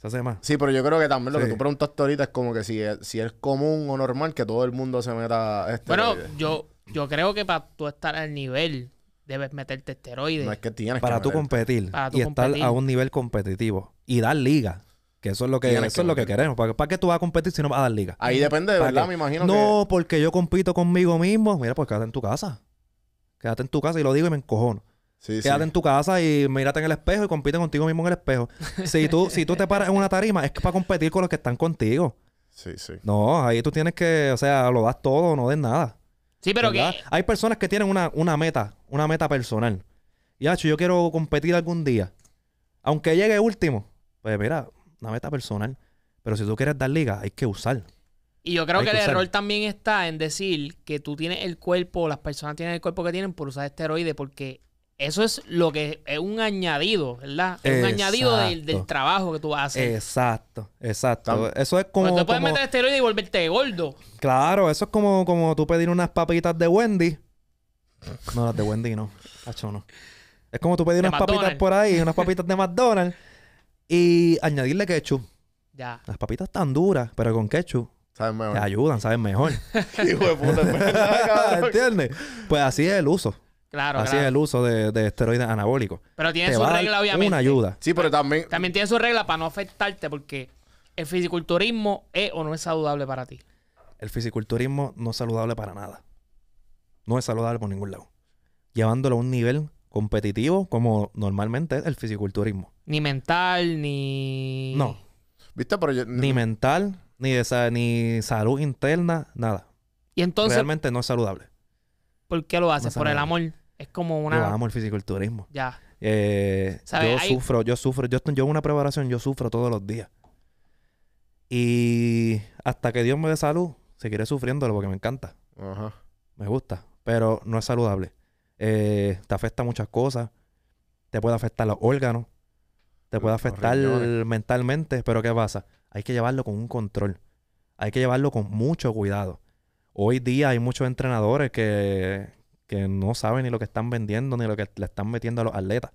Se hace más. Sí, pero yo creo que también lo que tú preguntaste ahorita es como que si es, si es común o normal que todo el mundo se meta. Este bueno, yo yo creo que para tú estar al nivel debes meterte esteroides. que tienes para tú competir y estar a un nivel competitivo y dar liga. Que eso es lo que, eso es lo que queremos. ¿Para, qué tú vas a competir si no vas a dar liga? Ahí depende, de verdad, me imagino. No, porque yo compito conmigo mismo. Mira, pues quédate en tu casa. Quédate en tu casa y lo digo y me encojono. Quédate en tu casa y mírate en el espejo y compite contigo mismo en el espejo. Si tú, si tú te paras en una tarima, es que para competir con los que están contigo. Sí, sí. No, ahí tú tienes que, o sea, lo das todo, no des nada. Sí, pero que... Hay personas que tienen una, meta, una meta personal. Y, yo quiero competir algún día. Aunque llegue último. Pues mira, una meta personal. Pero si tú quieres dar liga, hay que usar. Y yo creo que, que el error también está en decir que tú tienes el cuerpo, las personas tienen el cuerpo que tienen por usar esteroides, porque eso es lo que es un añadido, ¿verdad? Es un añadido del, trabajo que tú haces. Exacto, exacto. Eso es como. Pero te puedes meter esteroide y volverte gordo. Claro, eso es como, como tú pedir unas papitas de Wendy. No, las de Wendy no. Es como tú pedir unas papitas por ahí, unas papitas de McDonald's y añadirle ketchup. Ya. Las papitas están duras, pero con ketchup. Te ayudan, saben mejor. Hijo de puta, ¿Entiendes? Pues así es el uso. Claro, Así es el uso de, esteroides anabólicos. Pero tiene su regla, obviamente. Una ayuda. Sí, pero también. También tiene su regla para no afectarte, porque el fisiculturismo es o no es saludable para ti. El fisiculturismo no es saludable para nada. No es saludable por ningún lado. Llevándolo a un nivel competitivo como normalmente es el fisiculturismo. Ni mental, ni. No. ¿Viste? Ni mental, ni, esa ni salud interna, nada. Y entonces. Realmente no es saludable. ¿Por qué lo haces? por el amor. Es como una. Yo amo el fisiculturismo. Ya. Eh, yo sufro, yo sufro. Yo, yo una preparación, yo sufro todos los días. Y hasta que Dios me dé salud, seguiré sufriéndolo porque me encanta. Ajá. Me gusta. Pero no es saludable. Eh, te afecta muchas cosas. Te puede afectar los órganos. Te puede afectar mentalmente. Pero ¿qué pasa? Hay que llevarlo con un control. Hay que llevarlo con mucho cuidado. Hoy día hay muchos entrenadores que, que no saben ni lo que están vendiendo ni lo que le están metiendo a los atletas.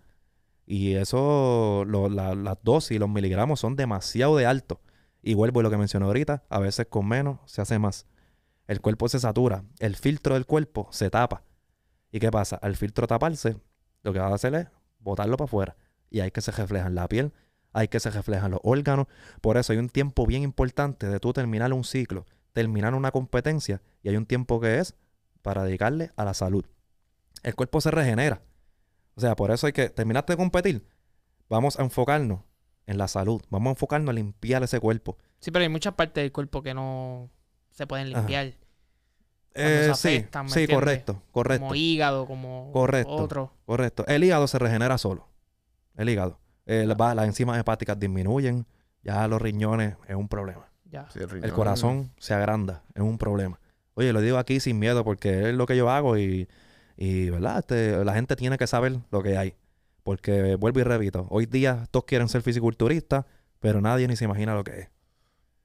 Y eso, las dosis, los miligramos son demasiado de alto. Y vuelvo a lo que mencioné ahorita, a veces con menos se hace más. El cuerpo se satura, el filtro del cuerpo se tapa. ¿Y qué pasa? Al filtro taparse, lo que va a hacer es botarlo para afuera. Y hay que se reflejan la piel, hay que se reflejan los órganos. Por eso hay un tiempo bien importante de tú terminar un ciclo, terminar una competencia, y hay un tiempo que es para dedicarle a la salud. El cuerpo se regenera. O sea, por eso hay que, terminaste de competir, vamos a enfocarnos en la salud, vamos a enfocarnos a limpiar ese cuerpo. Sí, pero hay muchas partes del cuerpo que no se pueden limpiar. Eh, sí, sí correcto, correcto. Como hígado, como otro. Correcto. El hígado se regenera solo. El hígado. las enzimas hepáticas disminuyen. Ya los riñones es un problema. Ya. el, corazón se agranda, es un problema. Oye, lo digo aquí sin miedo porque es lo que yo hago y, y ¿verdad? Este, la gente tiene que saber lo que hay. Porque vuelvo y repito, hoy día todos quieren ser fisiculturistas, pero nadie ni se imagina lo que es.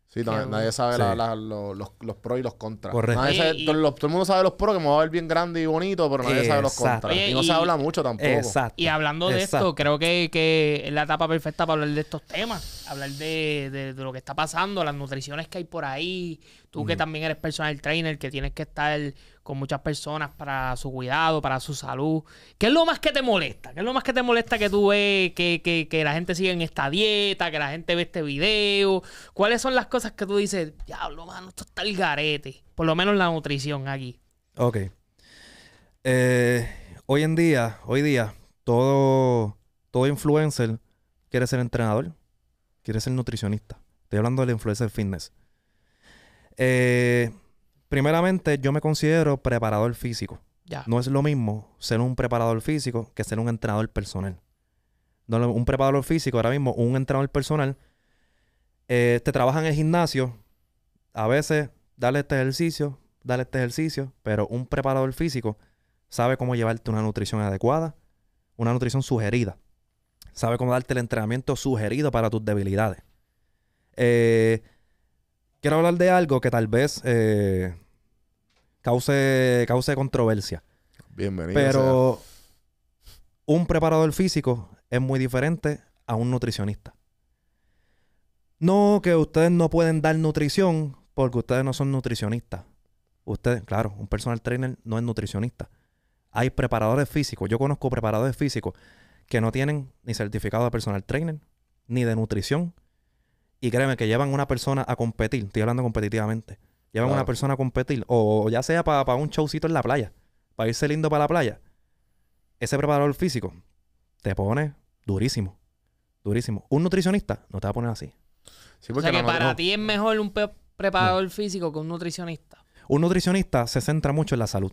Sí, nadie sabe los, los, pros y los contras. Correcto. todo, el mundo sabe los pros, que me va a ver bien grande y bonito, pero nadie sabe los contras. y, no se habla mucho tampoco. Exacto. Y hablando de esto, creo que, es la etapa perfecta para hablar de estos temas. Hablar de, lo que está pasando, las nutriciones que hay por ahí. Tú que también eres personal trainer, que tienes que estar con muchas personas para su cuidado, para su salud. ¿Qué es lo más que te molesta? ¿Qué es lo más que te molesta que tú ves que, la gente sigue en esta dieta, que la gente ve este video? ¿Cuáles son las cosas que tú dices, diablo, mano, esto está el garete? Por lo menos la nutrición aquí. Ok. Eh, hoy en día, hoy día, todo, todo influencer quiere ser entrenador, quiere ser nutricionista. Estoy hablando del influencer fitness. Eh, primeramente, yo me considero preparador físico. Ya. No es lo mismo ser un preparador físico que ser un entrenador personal. No, un preparador físico, ahora mismo, un entrenador personal, eh, te trabaja en el gimnasio. A veces, dale este ejercicio, dale este ejercicio, pero un preparador físico sabe cómo llevarte una nutrición adecuada, una nutrición sugerida. Sabe cómo darte el entrenamiento sugerido para tus debilidades. Eh, quiero hablar de algo que tal vez eh, cause, cause controversia. Bienvenido. Pero un preparador físico es muy diferente a un nutricionista. No, que ustedes no pueden dar nutrición porque ustedes no son nutricionistas. Ustedes, claro, un personal trainer no es nutricionista. Hay preparadores físicos. Yo conozco preparadores físicos que no tienen ni certificado de personal trainer, ni de nutrición, y créeme que llevan una persona a competir, estoy hablando competitivamente. Llevan una persona a competir, o ya sea para un showcito en la playa, para irse lindo para la playa. Ese preparador físico te pone durísimo. Durísimo. Un nutricionista no te va a poner así. o sea que para ti es mejor un preparador mm. físico que un nutricionista. Un nutricionista se centra mucho en la salud.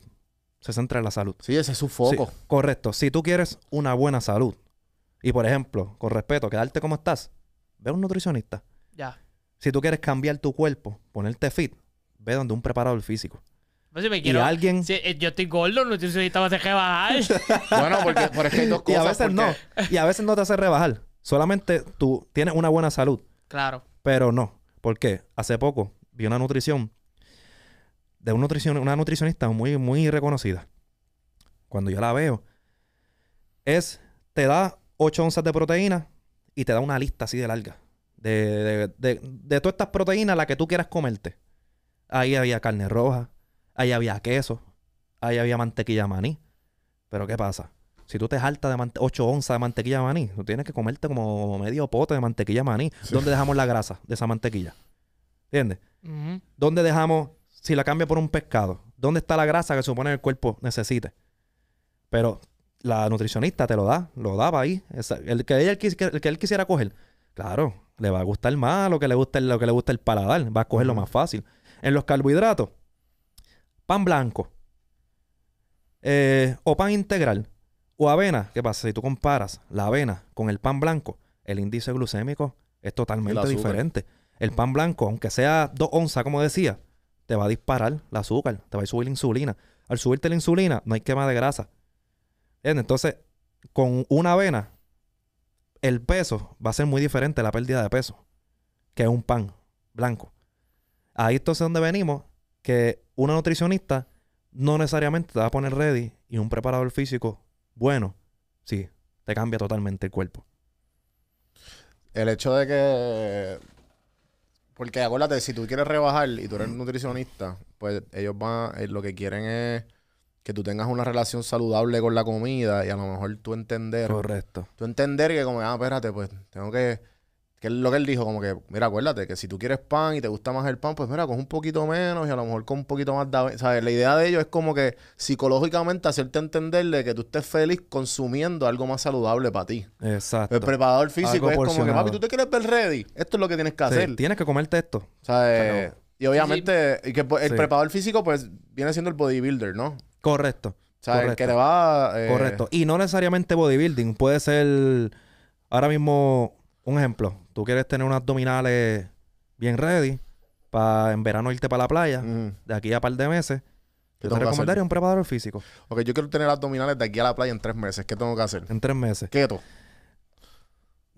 Se centra en la salud. Sí, ese es su foco. correcto. Si tú quieres una buena salud, y por ejemplo, con respeto, quedarte como estás, ve a un nutricionista. Si tú quieres cambiar tu cuerpo, ponerte fit, ve donde un preparador físico. alguien... Si, eh, yo estoy gordo, no estoy me hacer rebajar. bueno, porque, por hay dos cosas. Y a veces no. Y a veces no te hace rebajar. Solamente tú tienes una buena salud. Claro. Pero no. porque Hace poco vi una nutrición de una nutricionista muy, muy reconocida. Cuando yo la veo, es, te da 8 onzas de proteína y te da una lista así de larga de, de, de, de todas estas proteínas, la que tú quieras comerte. Ahí había carne roja, ahí había queso, ahí había mantequilla maní. Pero ¿qué pasa? Si tú te jaltas de 8 onzas de mantequilla maní, tú tienes que comerte como medio pote de mantequilla maní. ¿Dónde dejamos la grasa de esa mantequilla? ¿Entiendes? ¿Dónde dejamos, si la cambia por un pescado, dónde está la grasa que supone el cuerpo necesite? Pero la nutricionista te lo da, lo daba ahí. el, que el que él quisiera coger Claro, le va a gustar más lo que le gusta, lo que le gusta el paladar. Va a coger lo más fácil. En los carbohidratos, pan blanco eh, o pan integral o avena. ¿Qué pasa? Si tú comparas la avena con el pan blanco, el índice glucémico es totalmente diferente. El pan blanco, aunque sea 2 onzas, como decía, te va a disparar el azúcar, te va a subir la insulina. Al subirte la insulina, no hay quema de grasa. Entonces, con una avena, el peso va a ser muy diferente a la pérdida de peso, que es un pan blanco. Ahí entonces es donde venimos, que una nutricionista no necesariamente te va a poner ready y un preparador físico bueno, sí, te cambia totalmente el cuerpo. El hecho de que... Porque acuérdate, si tú quieres rebajar y tú eres nutricionista, pues ellos van, eh, lo que quieren es que tú tengas una relación saludable con la comida y a lo mejor tú entender. Correcto. Tú entender que, como, ah, espérate, pues tengo que. Que es lo que él dijo, como que, mira, acuérdate que si tú quieres pan y te gusta más el pan, pues mira, con un poquito menos y a lo mejor con un poquito más de. ¿Sabes? La idea de ello es como que psicológicamente hacerte entenderle que tú estés feliz consumiendo algo más saludable para ti. Exacto. El preparador físico es como que, papi, tú te quieres ver ready. Esto es lo que tienes que hacer. Tienes que comerte esto. ¿Sabes? Eh, y obviamente, que pues, el preparador físico, pues, viene siendo el bodybuilder, ¿no? Correcto. correcto. que te va. Eh, correcto. Y no necesariamente bodybuilding. Puede ser. Ahora mismo, un ejemplo. Tú quieres tener unas abdominales bien ready. Para en verano irte para la playa. De aquí a par de meses. te recomendaría un preparador físico. Ok, yo quiero tener abdominales de aquí a la playa en tres meses. ¿Qué tengo que hacer? En tres meses. tú?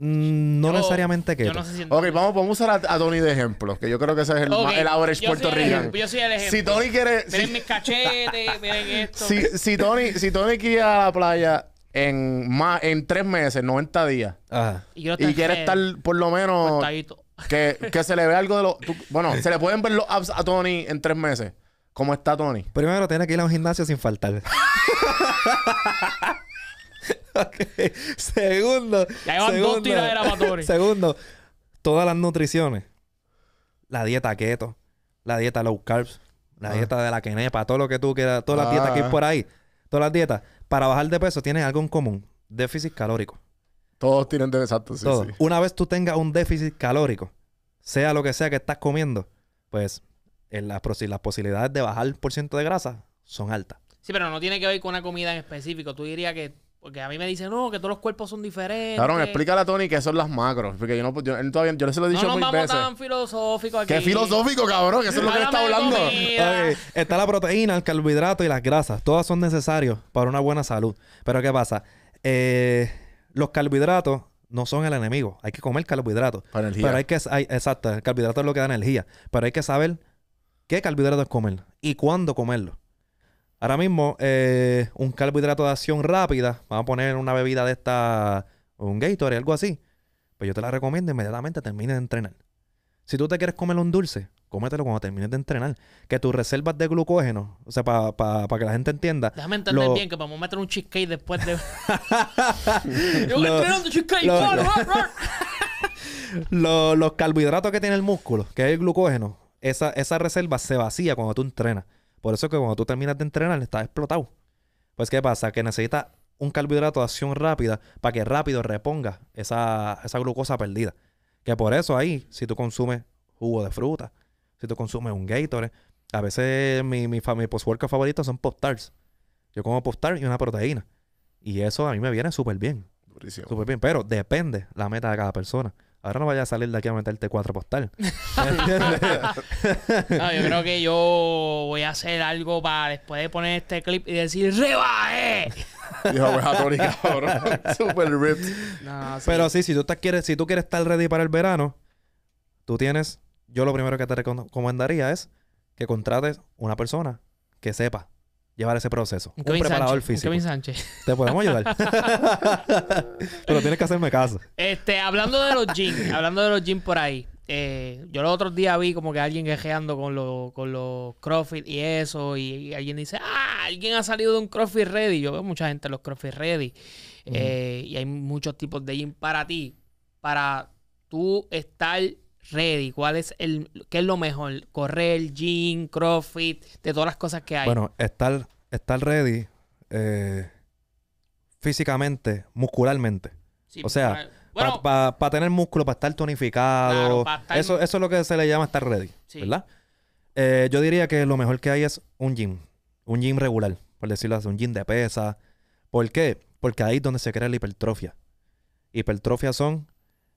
Mm, no necesariamente que. No ok, vamos, vamos a usar a, Tony de ejemplo, que yo creo que ese es el, el average puertorriqueño. Yo soy el ejemplo. Si Tony quiere. Miren si, mis cachetes, miren esto. Si, Tony, si Tony quiere a la playa en, más, en tres meses, 90 días, Ajá. y, quiere estar por lo menos. Pues, que, se le vea algo de lo... Bueno, se le pueden ver los apps a Tony en tres meses. ¿Cómo está Tony? Primero, tiene que ir a un gimnasio sin faltar. Segundo. segundo, dos segundo, todas las nutriciones. La dieta keto, la dieta low carbs, la ah. dieta de la quenepa, todo lo que tú quieras, todas las dietas que hay ah. por ahí, todas las dietas, para bajar de peso tienen algo en común, déficit calórico. Todos tienen de exacto, sí, sí. Una vez tú tengas un déficit calórico, sea lo que sea que estás comiendo, pues las, posibilidades de bajar el por ciento de grasa son altas. Sí, pero no tiene que ver con una comida en específico. Tú dirías que porque a mí me dicen, no, que todos los cuerpos son diferentes. Cabrón, explícale a Tony que son las macros. Porque yo no, yo, él todavía, yo les lo he dicho no, no mil vamos tan filosófico aquí. ¿Qué filosófico, cabrón? Que eso es lo que él está hablando. Está la proteína, el carbohidrato y las grasas. Todas son necesarias para una buena salud. Pero ¿qué pasa? Eh, los carbohidratos no son el enemigo. Hay que comer carbohidratos. Para energía. Pero hay que, hay, exacto, el carbohidrato es lo que da energía. Pero hay que saber qué carbohidratos comer y cuándo comerlo. Ahora mismo, eh, un carbohidrato de acción rápida, vamos a poner una bebida de esta, un Gatorade, algo así. Pues yo te la recomiendo e inmediatamente termines de entrenar. Si tú te quieres comer un dulce, cómetelo cuando termines de entrenar. Que tus reservas de glucógeno, o sea, para que la gente entienda. Déjame entender bien que vamos a meter un cheesecake después de. yo voy un cheesecake, lo, los carbohidratos que tiene el músculo, que es el glucógeno, esa, esa reserva se vacía cuando tú entrenas. Por eso que cuando tú terminas de entrenar, estás explotado. Pues, ¿qué pasa? Que necesitas un carbohidrato de acción rápida para que rápido reponga esa, glucosa perdida. Que por eso ahí, si tú consumes jugo de fruta, si tú consumes un gator a veces mi, mi, post favorito son post Yo como post y una proteína. Y eso a mí me viene súper bien. Súper bien, pero depende la meta de cada persona ahora no vayas a salir de aquí a meterte cuatro postal. no, yo creo que yo voy a hacer algo para después de poner este clip y decir ¡Rebaje! Dijo, pues, a bro. Super ripped. Pero sí, si tú, estás... quieres, si tú quieres estar ready para el verano, tú tienes... Yo lo primero que te recomendaría es que contrates una persona que sepa llevar ese proceso. un preparador físico. Kevin Sánchez. Te podemos ayudar. Pero tienes que hacerme caso. Este, hablando de los jeans, hablando de los jeans por ahí. Eh, yo los otros días vi como que alguien quejeando con, con los CrossFit y eso. Y, alguien dice, ah, alguien ha salido de un CrossFit Ready. Yo veo mucha gente en los CrossFit Ready. Eh, y hay muchos tipos de gym para ti. Para tú estar ready, cuál es el, qué es lo mejor, correr, gym, crossfit, de todas las cosas que hay. Bueno, estar, estar ready eh, físicamente, muscularmente. o sea, para tener músculo, para estar tonificado. Eso, eso es lo que se le llama estar ready, ¿verdad? Eh, yo diría que lo mejor que hay es un gym, un gym regular, por decirlo así, un gym de pesa. ¿Por qué? Porque ahí es donde se crea la hipertrofia. Hipertrofia son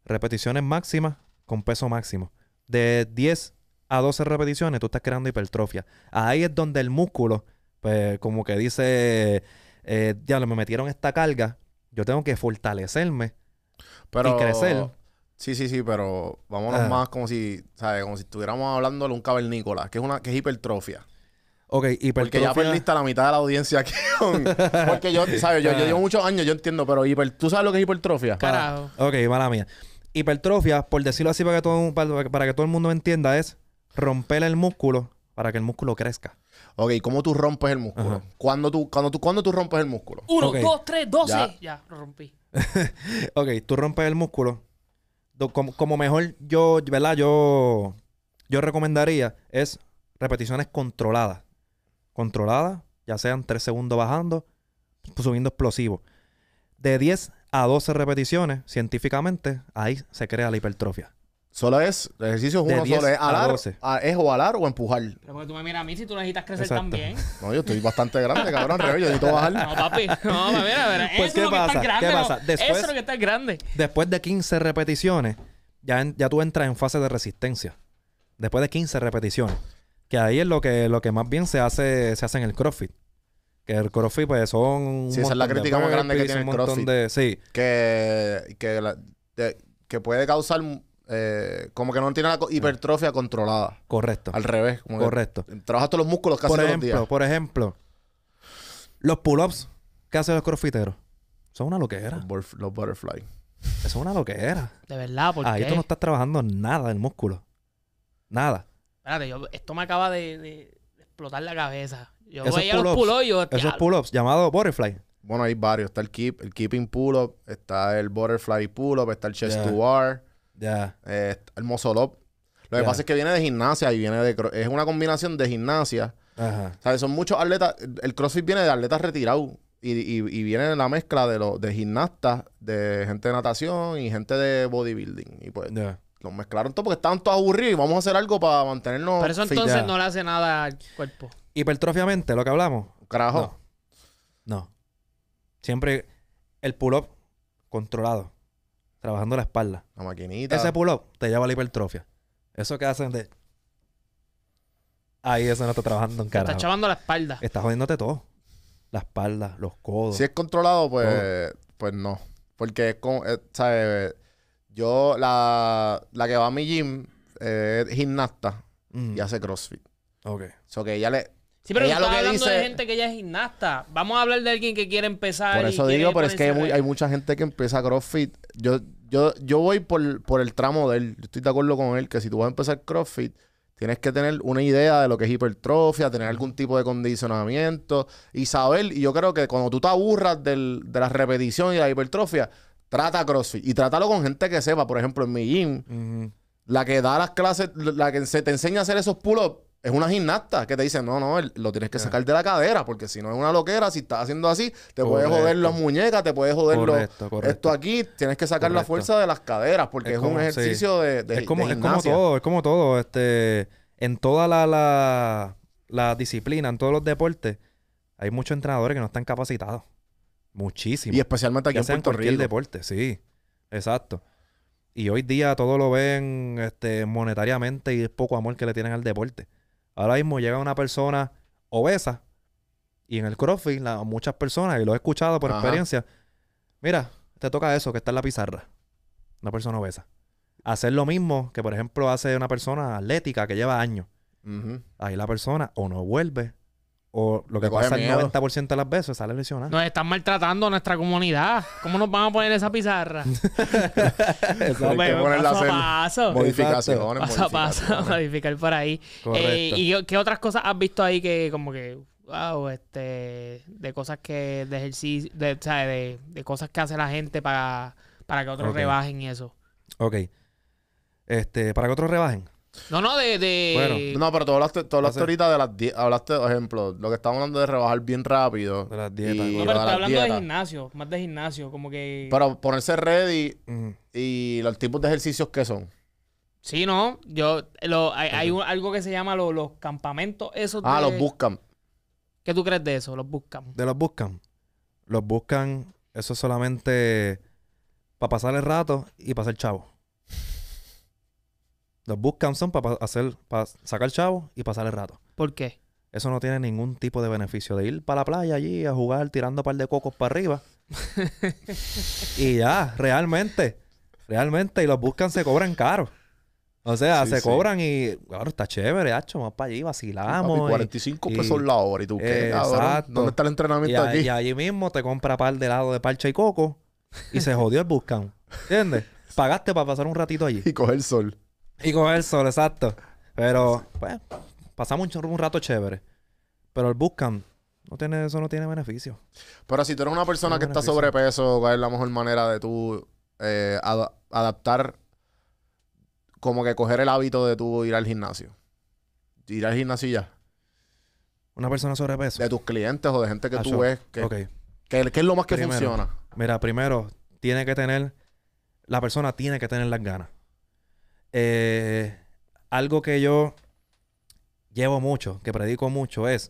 repeticiones máximas con peso máximo. De 10 a 12 repeticiones, tú estás creando hipertrofia. Ahí es donde el músculo, pues como que dice, eh, ya me metieron esta carga, yo tengo que fortalecerme pero, y crecer. Sí, sí, sí, pero vámonos más como si, ¿sabes? Como si estuviéramos hablando de un cavernícola, que es una, que es hipertrofia. Ok, hipertrofia. Porque ya perdiste la mitad de la audiencia aquí. porque yo, ¿sabes? Yo, ah. llevo muchos años, yo entiendo, pero hiper... ¿tú sabes lo que es hipertrofia? Carajo. Ok, mala mía. Hipertrofia, por decirlo así para que todo, para, que todo el mundo entienda, es romper el músculo para que el músculo crezca. Ok, ¿cómo tú rompes el músculo? ¿Cuándo tú, cuando tú, tú rompes el músculo? Uno, dos, tres, doce. Ya. lo rompí. ok, tú rompes el músculo. Como, mejor yo, ¿verdad? Yo, yo recomendaría es repeticiones controladas. Controladas, ya sean tres segundos bajando, subiendo explosivos. De 10 a 12 repeticiones, científicamente, ahí se crea la hipertrofia. Solo es, el ejercicio es uno solo, es alar, es o alar o empujar. Pero porque tú me miras a mí si tú necesitas crecer también. No, yo estoy bastante grande, cabrón, revés, yo necesito bajar. No, papi. No, pero mira, Pues, eso ¿qué es lo que pasa? grande. ¿Qué pasa? Después- Eso es lo que está grande. Después de 15 repeticiones, ya, tú entras en fase de resistencia. Después de 15 repeticiones. Que ahí es lo que, lo que más bien se hace, se hace en el CrossFit. Que el CrossFit, pues son. sí, esa es la crítica más grande que tiene el sí. Que, que, puede causar. Eh, como que no tiene la hipertrofia controlada. Correcto. Al revés. Correcto. Trabajas todos los músculos casi por ejemplo, los días. Por ejemplo, los pull-ups que hacen los crossfiteros son una loquera. Los, los butterfly. Eso es una loquera. De verdad, porque. Ahí tú no estás trabajando nada del músculo. Nada. Espérate, yo, esto me acaba de explotar la cabeza. Yo esos pull-ups. esos pull-ups llamados butterfly. Bueno, hay varios. Está el keep, el keeping pull-up, está el butterfly pull-up, está el chest to bar, eh, el muscle Lo que pasa es que viene de gimnasia y viene de... Es una combinación de gimnasia. Ajá. ¿Sabes? Son muchos atletas... El CrossFit viene de atletas retirados. Y, y, y, viene la mezcla de los de gimnastas, de gente de natación y gente de bodybuilding. Y pues los mezclaron todo porque estaban todos aburridos y vamos a hacer algo para mantenernos. Pero eso entonces no le hace nada al cuerpo hipertrofiamente, lo que hablamos. Carajo. No. Siempre el pull-up controlado. Trabajando la espalda. La maquinita. Ese pull-up te lleva la hipertrofia. Eso que hacen de... Ahí eso no está trabajando en carajo. Estás chavando la espalda. Estás jodiéndote todo. La espalda, los codos. Si es controlado, pues, pues no. Porque es como, eh, ¿sabes? Yo, la, la que va a mi gym eh, es gimnasta mm. y hace CrossFit. Ok. O so que ella le, Sí, pero tú lo que hablando dice... de gente que ya es gimnasta. Vamos a hablar de alguien que quiere empezar. Por eso digo, pero es que hay, mucha gente que empieza CrossFit. Yo, yo, yo voy por, el tramo de él. estoy de acuerdo con él que si tú vas a empezar CrossFit, tienes que tener una idea de lo que es hipertrofia, tener algún tipo de condicionamiento y saber. Y yo creo que cuando tú te aburras de la repetición y la hipertrofia, trata CrossFit. Y trátalo con gente que sepa. Por ejemplo, en mi gym, la que da las clases, la que se te enseña a hacer esos pull-ups es una gimnasta que te dice, no, no, lo tienes que sacar de la cadera, porque si no es una loquera, si estás haciendo así, te puedes joder las muñecas, te puedes joder esto aquí, tienes que sacar la fuerza de las caderas, porque es, un ejercicio de, es como, Es como todo, es como todo, este, en toda la, disciplina, en todos los deportes, hay muchos entrenadores que no están capacitados. Muchísimo. Y especialmente aquí en Puerto Rico. el deporte, sí. Exacto. Y hoy día todo lo ven este, monetariamente y es poco amor que le tienen al deporte. Ahora mismo llega una persona obesa y en el CrossFit muchas personas, y lo he escuchado por experiencia, mira, te toca eso que está en la pizarra. Una persona obesa. Hacer lo mismo que, por ejemplo, hace una persona atlética que lleva años. Ahí la persona o no vuelve o lo que pasa pasa el 90% de las veces sale lesionado. Nos están maltratando a nuestra comunidad. ¿Cómo nos van a poner esa pizarra? Eso paso a paso. Modificaciones. Paso a paso, modificar por ahí. Eh, ¿Y qué otras cosas has visto ahí que como que, wow, este, de cosas que, de ejercicio, de, cosas que hace la gente para, para que otros rebajen y eso? Ok. Este, para que otros rebajen. No, no, de. de... No, pero tú hablaste, ahorita de las dietas. Hablaste, por ejemplo, lo que estamos hablando de rebajar bien rápido. De las dietas. no, pero está hablando de gimnasio, más de gimnasio, como que. Pero ponerse ready y los tipos de ejercicios que son. Sí, no. Yo, lo, hay, algo que se llama los campamentos, Ah, los buscan. ¿Qué tú crees de eso? Los buscan. De los buscan. Los buscan, eso es solamente para pasar el rato y para ser chavo. Los buscan son para hacer, para sacar chavo y pasar el rato. ¿Por qué? Eso no tiene ningún tipo de beneficio de ir para la playa allí a jugar tirando un par de cocos para arriba. y ya, realmente, realmente, y los buscan, se cobran caro. O sea, se cobran y, claro, está chévere, hacho, más para allí, vacilamos. Papi, 45 pesos la hora y tú, ¿qué? ¿Dónde está el entrenamiento y, allí? Y allí mismo te compra par de lado de parcha y coco y se jodió el buscan. ¿Entiendes? Pagaste para pasar un ratito allí. Y coger sol. Y con el sol, exacto. Pero, pues, pasamos un, rato chévere. Pero el buscan no tiene, eso no tiene beneficio. Pero si tú eres una persona que está sobrepeso, ¿cuál es la mejor manera de tú eh, adaptar, como que coger el hábito de tú ir al gimnasio? Ir al gimnasio ya. ¿Una persona sobrepeso? De tus clientes o de gente que ah, tú ves. Que, que, es lo más que funciona? Mira, primero, tiene que tener... La persona tiene que tener las ganas. Eh, algo que yo llevo mucho, que predico mucho, es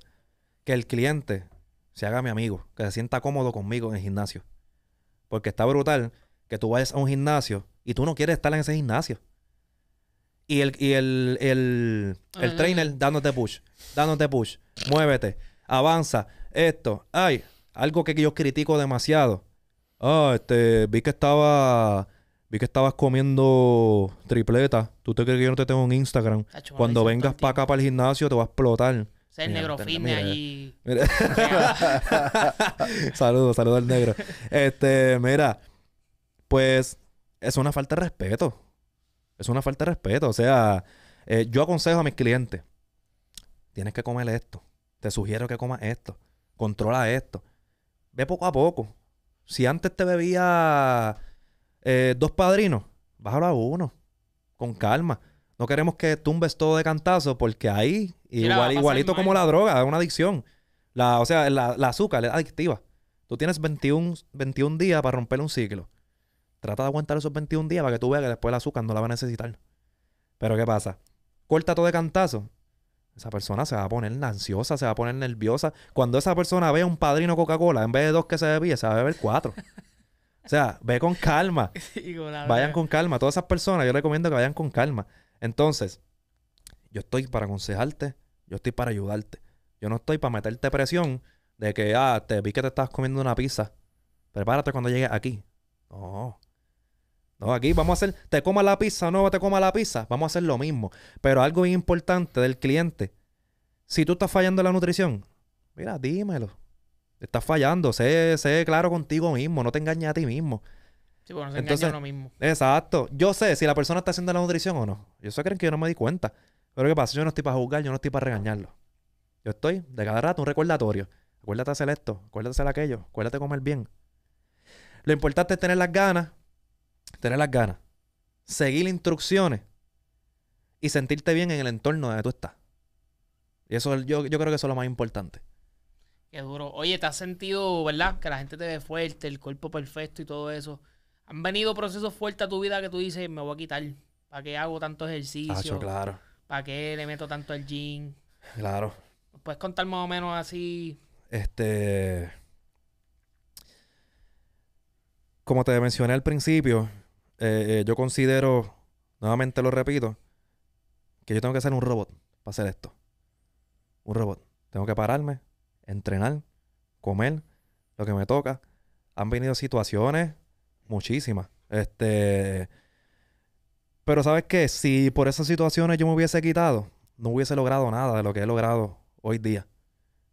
que el cliente se haga mi amigo, que se sienta cómodo conmigo en el gimnasio. Porque está brutal que tú vayas a un gimnasio y tú no quieres estar en ese gimnasio. Y el, y el, el, ah, el trainer dándote push, dándote push, muévete, avanza, esto. Ay, algo que yo critico demasiado. Ah, este, vi que estaba vi que estabas comiendo tripleta. ¿Tú te crees que yo no te tengo un Instagram? Cuando vengas para acá para el gimnasio te va a explotar. Ser negro firme allí. saludos, saludos al negro. Este, mira, pues es una falta de respeto. Es una falta de respeto. O sea, eh, yo aconsejo a mis clientes, tienes que comer esto. Te sugiero que comas esto. Controla esto. Ve poco a poco. Si antes te bebía eh, dos padrinos, bájalo a uno, con calma. No queremos que tumbes todo de cantazo porque ahí, igualito como la droga, es una adicción. La, o sea, la, azúcar es adictiva. Tú tienes 21, 21 días para romper un ciclo. Trata de aguantar esos 21 días para que tú veas que después el azúcar no la va a necesitar. Pero ¿qué pasa? Corta todo de cantazo. Esa persona se va a poner ansiosa, se va a poner nerviosa. Cuando esa persona vea un padrino Coca-Cola, en vez de dos que se bebía, se va a beber cuatro. O sea, ve con calma. vayan con calma. Todas esas personas, yo recomiendo que vayan con calma. Entonces, yo estoy para aconsejarte, yo estoy para ayudarte. Yo no estoy para meterte presión de que, ah, te vi que te estabas comiendo una pizza. Prepárate cuando llegues aquí. No. No, aquí vamos a hacer, te coma la pizza, no te coma la pizza. Vamos a hacer lo mismo. Pero algo bien importante del cliente. Si tú estás fallando en la nutrición, mira, dímelo. Estás fallando. Sé, sé claro contigo mismo. No te engañes a ti mismo. Sí, bueno, se Entonces, a uno mismo. Exacto. Yo sé si la persona está haciendo la nutrición o no. Yo sé creen que yo no me di cuenta. Pero ¿qué pasa? Yo no estoy para juzgar, yo no estoy para regañarlo. Yo estoy de cada rato un recordatorio. Acuérdate hacer esto, acuérdate hacer aquello, acuérdate comer bien. Lo importante es tener las ganas, tener las ganas, seguir las instrucciones y sentirte bien en el entorno donde tú estás. Y eso yo, yo creo que eso es lo más importante. Qué duro. Oye, ¿te has sentido, verdad? Que la gente te ve fuerte, el cuerpo perfecto y todo eso. ¿Han venido procesos fuertes a tu vida que tú dices, me voy a quitar? ¿Para qué hago tanto ejercicio? claro. ¿Para qué le meto tanto el gym? Claro. ¿Puedes contar más o menos así? Este. Como te mencioné al principio, eh, eh, yo considero, nuevamente lo repito, que yo tengo que ser un robot para hacer esto. Un robot. Tengo que pararme, entrenar, comer, lo que me toca. Han venido situaciones muchísimas. Este. Pero sabes que si por esas situaciones yo me hubiese quitado, no hubiese logrado nada de lo que he logrado hoy día.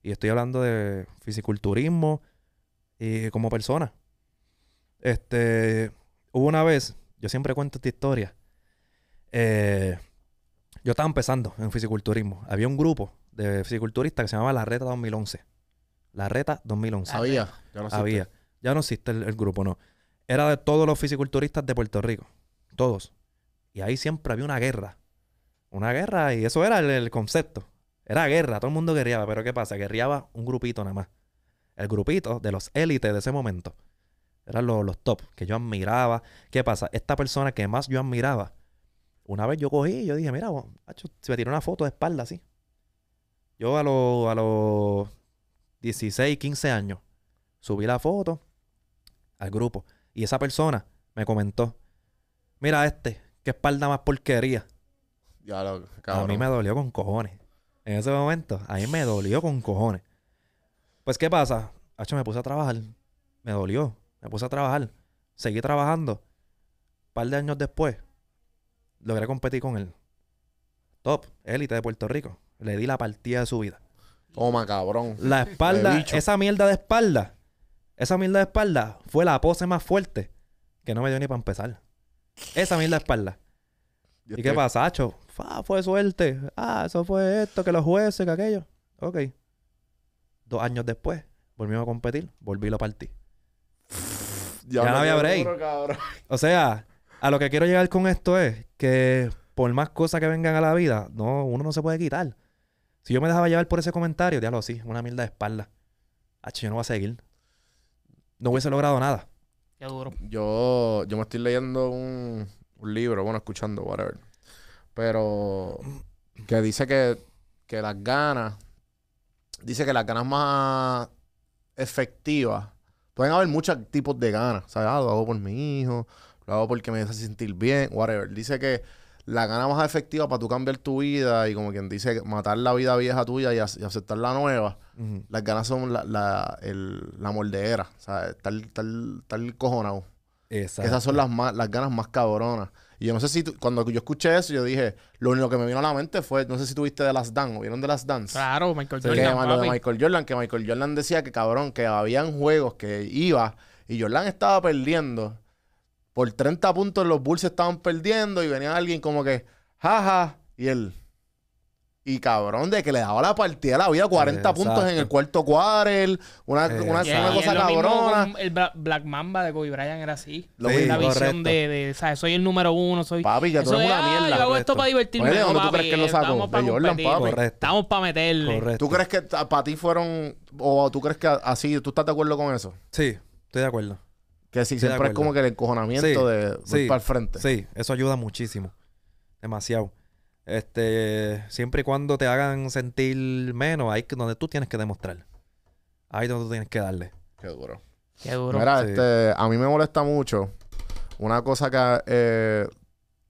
Y estoy hablando de fisiculturismo y como persona. Este, hubo una vez, yo siempre cuento esta historia. Eh, yo estaba empezando en fisiculturismo. Había un grupo de fisiculturista que se llamaba La Reta 2011. La Reta 2011. Había. Ya no existe. Ya no existe el, grupo, no. Era de todos los fisiculturistas de Puerto Rico. Todos. Y ahí siempre había una guerra. Una guerra, y eso era el, concepto. Era guerra, todo el mundo guerreaba. Pero ¿qué pasa? Guerreaba un grupito nada más. El grupito de los élites de ese momento. Eran los, los top que yo admiraba. ¿Qué pasa? Esta persona que más yo admiraba. Una vez yo cogí y yo dije, mira, Se si me tiró una foto de espalda así. Yo a, a los 16, 15 años subí la foto al grupo y esa persona me comentó, mira este, qué espalda más porquería. a mí me dolió con cojones. En ese momento, a mí me dolió con cojones. Pues, ¿qué pasa? Hacho, me puse a trabajar. Me dolió. Me puse a trabajar. Seguí trabajando. Un par de años después, logré competir con él. Top, élite de Puerto Rico. Le di la partida de su vida. Toma, cabrón. La espalda, esa mierda de espalda, esa mierda de espalda fue la pose más fuerte que no me dio ni para empezar. Esa mierda de espalda. ¿Y, qué pasacho? fue suerte. Ah, eso fue esto, que los jueces, que aquello. Ok. Dos años después, volvimos a competir, volví a lo partí. ya, no había break. o sea, a lo que quiero llegar con esto es que por más cosas que vengan a la vida, no, uno no se puede quitar. Si yo me dejaba llevar por ese comentario, diablo así, una mierda de espalda. H, yo no voy a seguir. No hubiese logrado nada. Qué duro. Yo, yo me estoy leyendo un, un libro, bueno, escuchando, whatever. Pero que dice que, que las ganas, dice que las ganas más efectivas, pueden haber muchos tipos de ganas. ¿Sabes? Ah, lo hago por mi hijo, lo hago porque me hace sentir bien, whatever. Dice que la gana más efectiva para tú cambiar tu vida y como quien dice, matar la vida vieja tuya y, aceptar la nueva, las ganas son la, la, el, la o sea, tal, tal tal cojonado. Exacto. Esas son las, más, las ganas más cabronas. Y yo no sé si tú, cuando yo escuché eso, yo dije, lo único que me vino a la mente fue, no sé si tuviste de las dan ¿o vieron de las Dance? Claro, Michael Jordan. lo de Michael Jordan, que Michael Jordan decía que cabrón, que habían juegos que iba y Jordan estaba perdiendo por 30 puntos los Bulls estaban perdiendo y venía alguien como que, jaja, y él. Y cabrón, de que le daba la partida la vida, 40 puntos en el cuarto quarter, una, una, una cosa cabrona. el Black Mamba de Kobe Bryant era así. Lo sí, la visión de, de ¿sabes? soy el número uno, soy. Papi, que tú eres una ah, mierda. yo hago esto para divertirme. Oye, papi, tú crees que Correcto. Estamos para meterle. ¿Tú crees que para ti fueron, o tú crees que así, tú estás de acuerdo con eso? Sí, estoy de acuerdo. Que siempre es como que el encojonamiento de ir para el frente. Sí, eso ayuda muchísimo. Demasiado. Este, siempre y cuando te hagan sentir menos, ahí es donde tú tienes que demostrar. Ahí es donde tú tienes que darle. Qué duro. Qué duro. Mira, este, a mí me molesta mucho una cosa que, eh,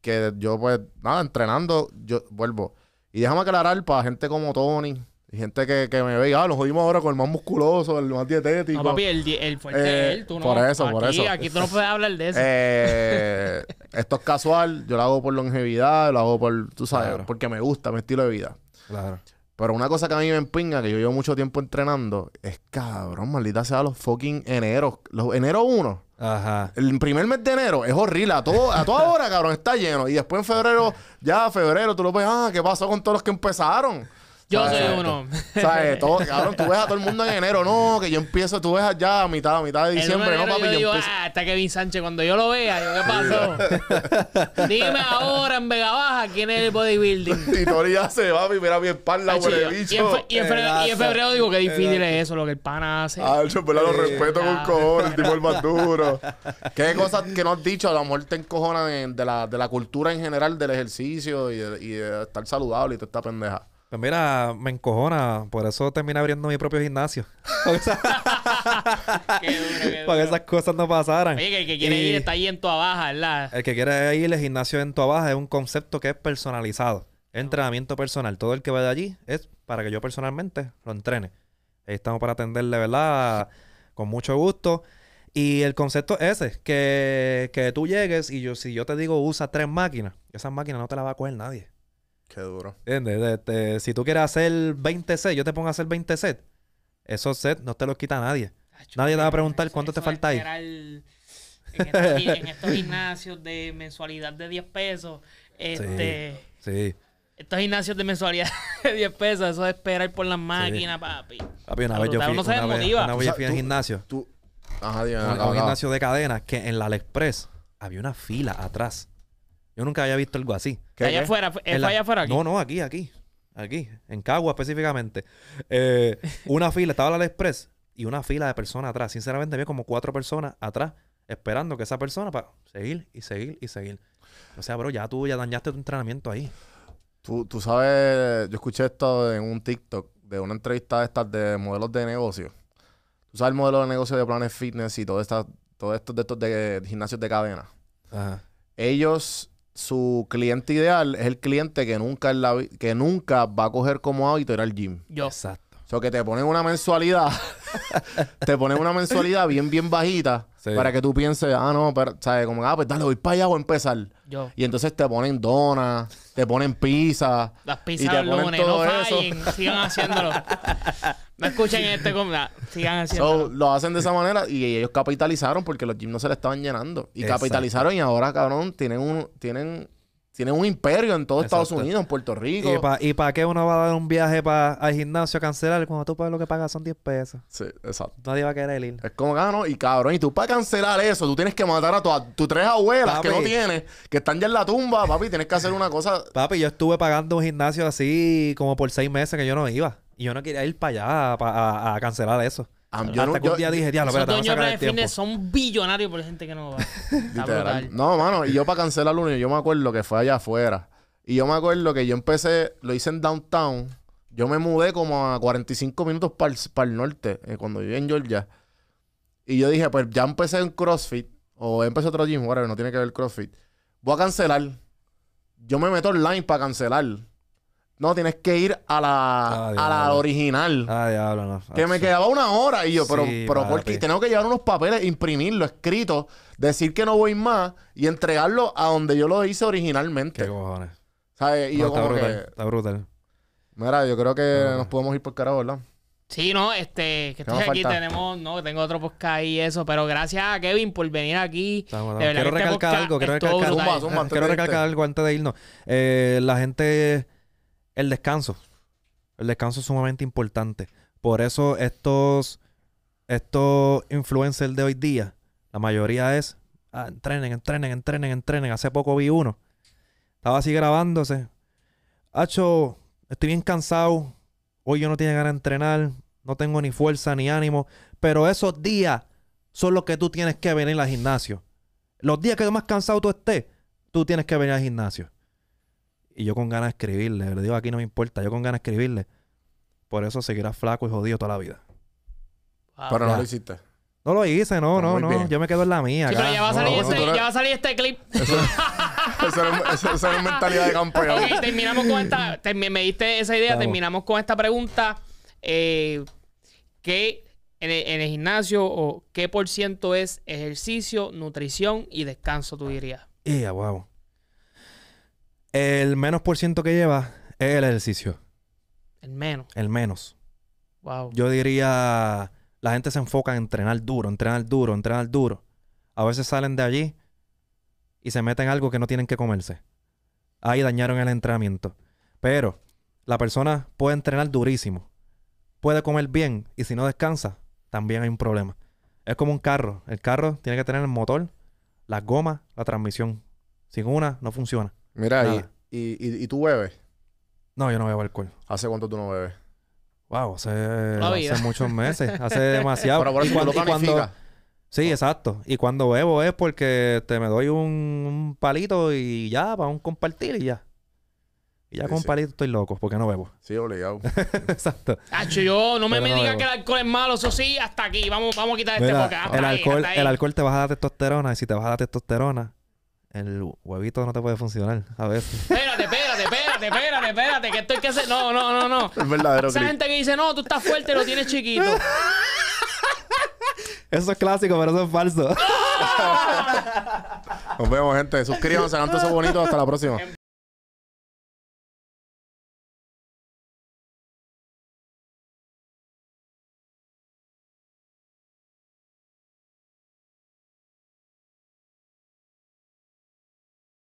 que yo, pues, nada, entrenando, yo vuelvo. Y déjame aclarar para gente como Tony, Gente que, me ve, ah, lo jodimos ahora con el más musculoso, el más dietético. No, papi, el, fuerte eh, él, tú no. Por eso, por eso. Aquí tú no puedes hablar de eso. Eh, esto es casual, yo lo hago por longevidad, lo hago por, tú sabes, porque me gusta mi estilo de vida. Claro. Pero una cosa que a mí me empinga, que yo llevo mucho tiempo entrenando, es cabrón, maldita sea los fucking enero. Los enero 1. Ajá. El primer mes de enero es horrible. A, todo, a toda hora, cabrón, está lleno. Y después en febrero, ya febrero, tú lo ves, ah, ¿qué pasó con todos los que empezaron? Yo soy uno. ¿Sabes? Eh, todo, cabrón, tú ves a todo el mundo en enero, no, que yo empiezo, tú ves ya a mitad, a mitad de diciembre, no, papi, yo, digo, ah, hasta Kevin Sánchez, cuando yo lo vea, yo, ¿qué pasó? Dime ahora en Vega Baja quién es el bodybuilding. y ya se va, vivir mira mi espalda, huele bicho. Y en, y, febrero, digo que difícil es eso, lo que el pana hace. Ah, yo, lo respeto con ah. cojones, tipo el más duro. ¿Qué cosas que no has dicho? A lo mejor te encojonan de, la, de la cultura en general, del ejercicio y de, y de estar saludable y toda esta pendeja. Pues mira, me encojona. Por eso terminé abriendo mi propio gimnasio. Para que esas cosas no pasaran. el que quiere ir está ahí en tu abaja, ¿verdad? El que quiere ir al gimnasio en tu Baja es un concepto que es personalizado. Es entrenamiento personal. Todo el que va de allí es para que yo personalmente lo entrene. Ahí estamos para atenderle, ¿verdad? Con mucho gusto. Y el concepto es ese, que, que tú llegues y yo, si yo te digo usa tres máquinas, esas máquinas no te las va a coger nadie. Qué duro. si tú quieres hacer 20 sets, yo te pongo a hacer 20 sets. Esos sets no te los quita nadie. nadie te va a preguntar cuánto te falta ahí. en, estos, gimnasios de mensualidad de 10 pesos. Este, sí. Estos gimnasios de mensualidad de 10 pesos, eso de esperar por las máquinas, papi. Papi, una vez yo fui, no se al gimnasio. un, un gimnasio de cadena que en la Aliexpress había una fila atrás yo nunca había visto algo así. allá afuera, No, no, aquí, aquí. Aquí, en Cagua específicamente. Eh, una fila, estaba la Express y una fila de personas atrás. Sinceramente, había como cuatro personas atrás esperando que esa persona para seguir y seguir y seguir. O sea, bro, ya tú ya dañaste tu entrenamiento ahí. Tú, tú sabes, yo escuché esto en un TikTok de una entrevista de estas de modelos de negocio. Tú sabes el modelo de negocio de planes Fitness y todos estos, todo esto, de estos de, de gimnasios de cadena. Ajá. Ellos su cliente ideal es el cliente que nunca, que nunca va a coger como hábito ir al gym. Yo. Exacto. O sea que te ponen una mensualidad, te ponen una mensualidad bien, bien bajita para que tú pienses, ah, no, pero, ¿sabes? Como, ah, pues dale, voy para allá o empezar. Yo. Y entonces te ponen donas, te ponen pizza. Las pizzas y te ponen lunes, no eso. sigan haciéndolo. No escuchen este con... haciendo. lo hacen de esa manera y ellos capitalizaron porque los gyms se le estaban llenando. Y capitalizaron y ahora, cabrón, tienen un, tienen, tienen un imperio en todo Estados Unidos, en Puerto Rico. ¿Y para qué uno va a dar un viaje pa, al gimnasio a cancelar cuando tú pagas lo que pagas son 10 pesos? Sí, exacto. Nadie va a querer ir. Es como gano ah, y cabrón. Y tú para cancelar eso, tú tienes que matar a tus tres abuelas que no tienes, que están ya en la tumba, papi. Tienes que hacer una cosa. Papi, yo estuve pagando un gimnasio así como por seis meses que yo no iba. Y yo no quería ir para allá a, cancelar eso. yo no, que un día dije, a sacar el Son billonarios por la gente que no va. no, mano, y yo para cancelar uno, yo me acuerdo que fue allá afuera. Y yo me acuerdo que yo empecé, lo hice en downtown. Yo me mudé como a 45 minutos para el, norte, eh, cuando vivía en Georgia. Y yo dije, pues ya empecé en CrossFit, o empecé otro gym, whatever, no tiene que ver CrossFit. Voy a cancelar. Yo me meto online para cancelar. No, tienes que ir a la, ah, a la original. Ay, ah, diablo, no. que me quedaba una hora y yo, pero, porque tengo que llevar unos papeles, imprimirlo, escrito, decir que no voy más y entregarlo a donde yo lo hice originalmente. Qué cojones. ¿Sabes? Y yo está como brutal, que... está brutal. Mira, yo creo que nos podemos ir por carajo, ¿verdad? Sí, no, este, que estoy aquí, tenemos, no, tengo otro podcast ahí y eso, pero gracias a Kevin por venir aquí. quiero, este recalcar algo, quiero recalcar algo, quiero recalcar, algo antes de irnos. Eh, la gente el descanso. El descanso es sumamente importante. Por eso estos, influencers de hoy día, la mayoría es, ah, entrenen, entrenen, entrenen, entrenen. Hace poco vi uno. Estaba así grabándose. Hacho, estoy bien cansado. Hoy yo no tengo ganas de entrenar. No tengo ni fuerza ni ánimo. Pero esos días son los que tú tienes que venir al gimnasio. Los días que más cansado tú estés, tú tienes que venir al gimnasio. Y yo con ganas de escribirle, le digo aquí no me importa, yo con ganas de escribirle. Por eso seguirás flaco y jodido toda la vida. Ah, pero no lo hiciste. No lo hice, no, pues no, no. Yo me quedo en la mía. ya va, a salir este, ya va a salir este clip. Eso, es una mentalidad de campeón. terminamos con esta. me diste esa idea, terminamos con esta pregunta. Eh, ¿Qué en el, gimnasio o qué por ciento es ejercicio, nutrición y descanso, tú dirías? Yeah, wow. El menos por ciento que lleva es el ejercicio. El menos. El menos. Wow. Yo diría, la gente se enfoca en entrenar duro, entrenar duro, entrenar duro. A veces salen de allí y se meten algo que no tienen que comerse. Ahí dañaron el entrenamiento. Pero la persona puede entrenar durísimo, puede comer bien y si no descansa, también hay un problema. Es como un carro. El carro tiene que tener el motor, las gomas, la transmisión. Sin una, no funciona. Mira, y, y, y, tú bebes? No, yo no bebo alcohol. ¿Hace cuánto tú no bebes? Wow, hace, hace muchos meses. Hace demasiado. Pero por eso cuando, lo Sí, exacto. Y cuando bebo es porque te me doy un, palito y ya, para un compartir y ya. Y ya con un palito estoy loco, porque no bebo. Sí, obligado. Exacto. Hacho, yo no me, me digas que el alcohol es malo, eso sí, hasta aquí. Vamos, vamos a quitar este boca. El, alcohol, el alcohol te baja la testosterona y si te a dar testosterona, el huevito no te puede funcionar a veces. Espérate, espérate, espérate, espérate, espérate, que esto hay que hacer. No, no, no, no. Es verdadero. Esa gente que dice, no, tú estás fuerte lo tienes chiquito. Eso es clásico, pero eso es falso. Nos vemos, gente. Suscríbanse, eso bonitos. Hasta la próxima.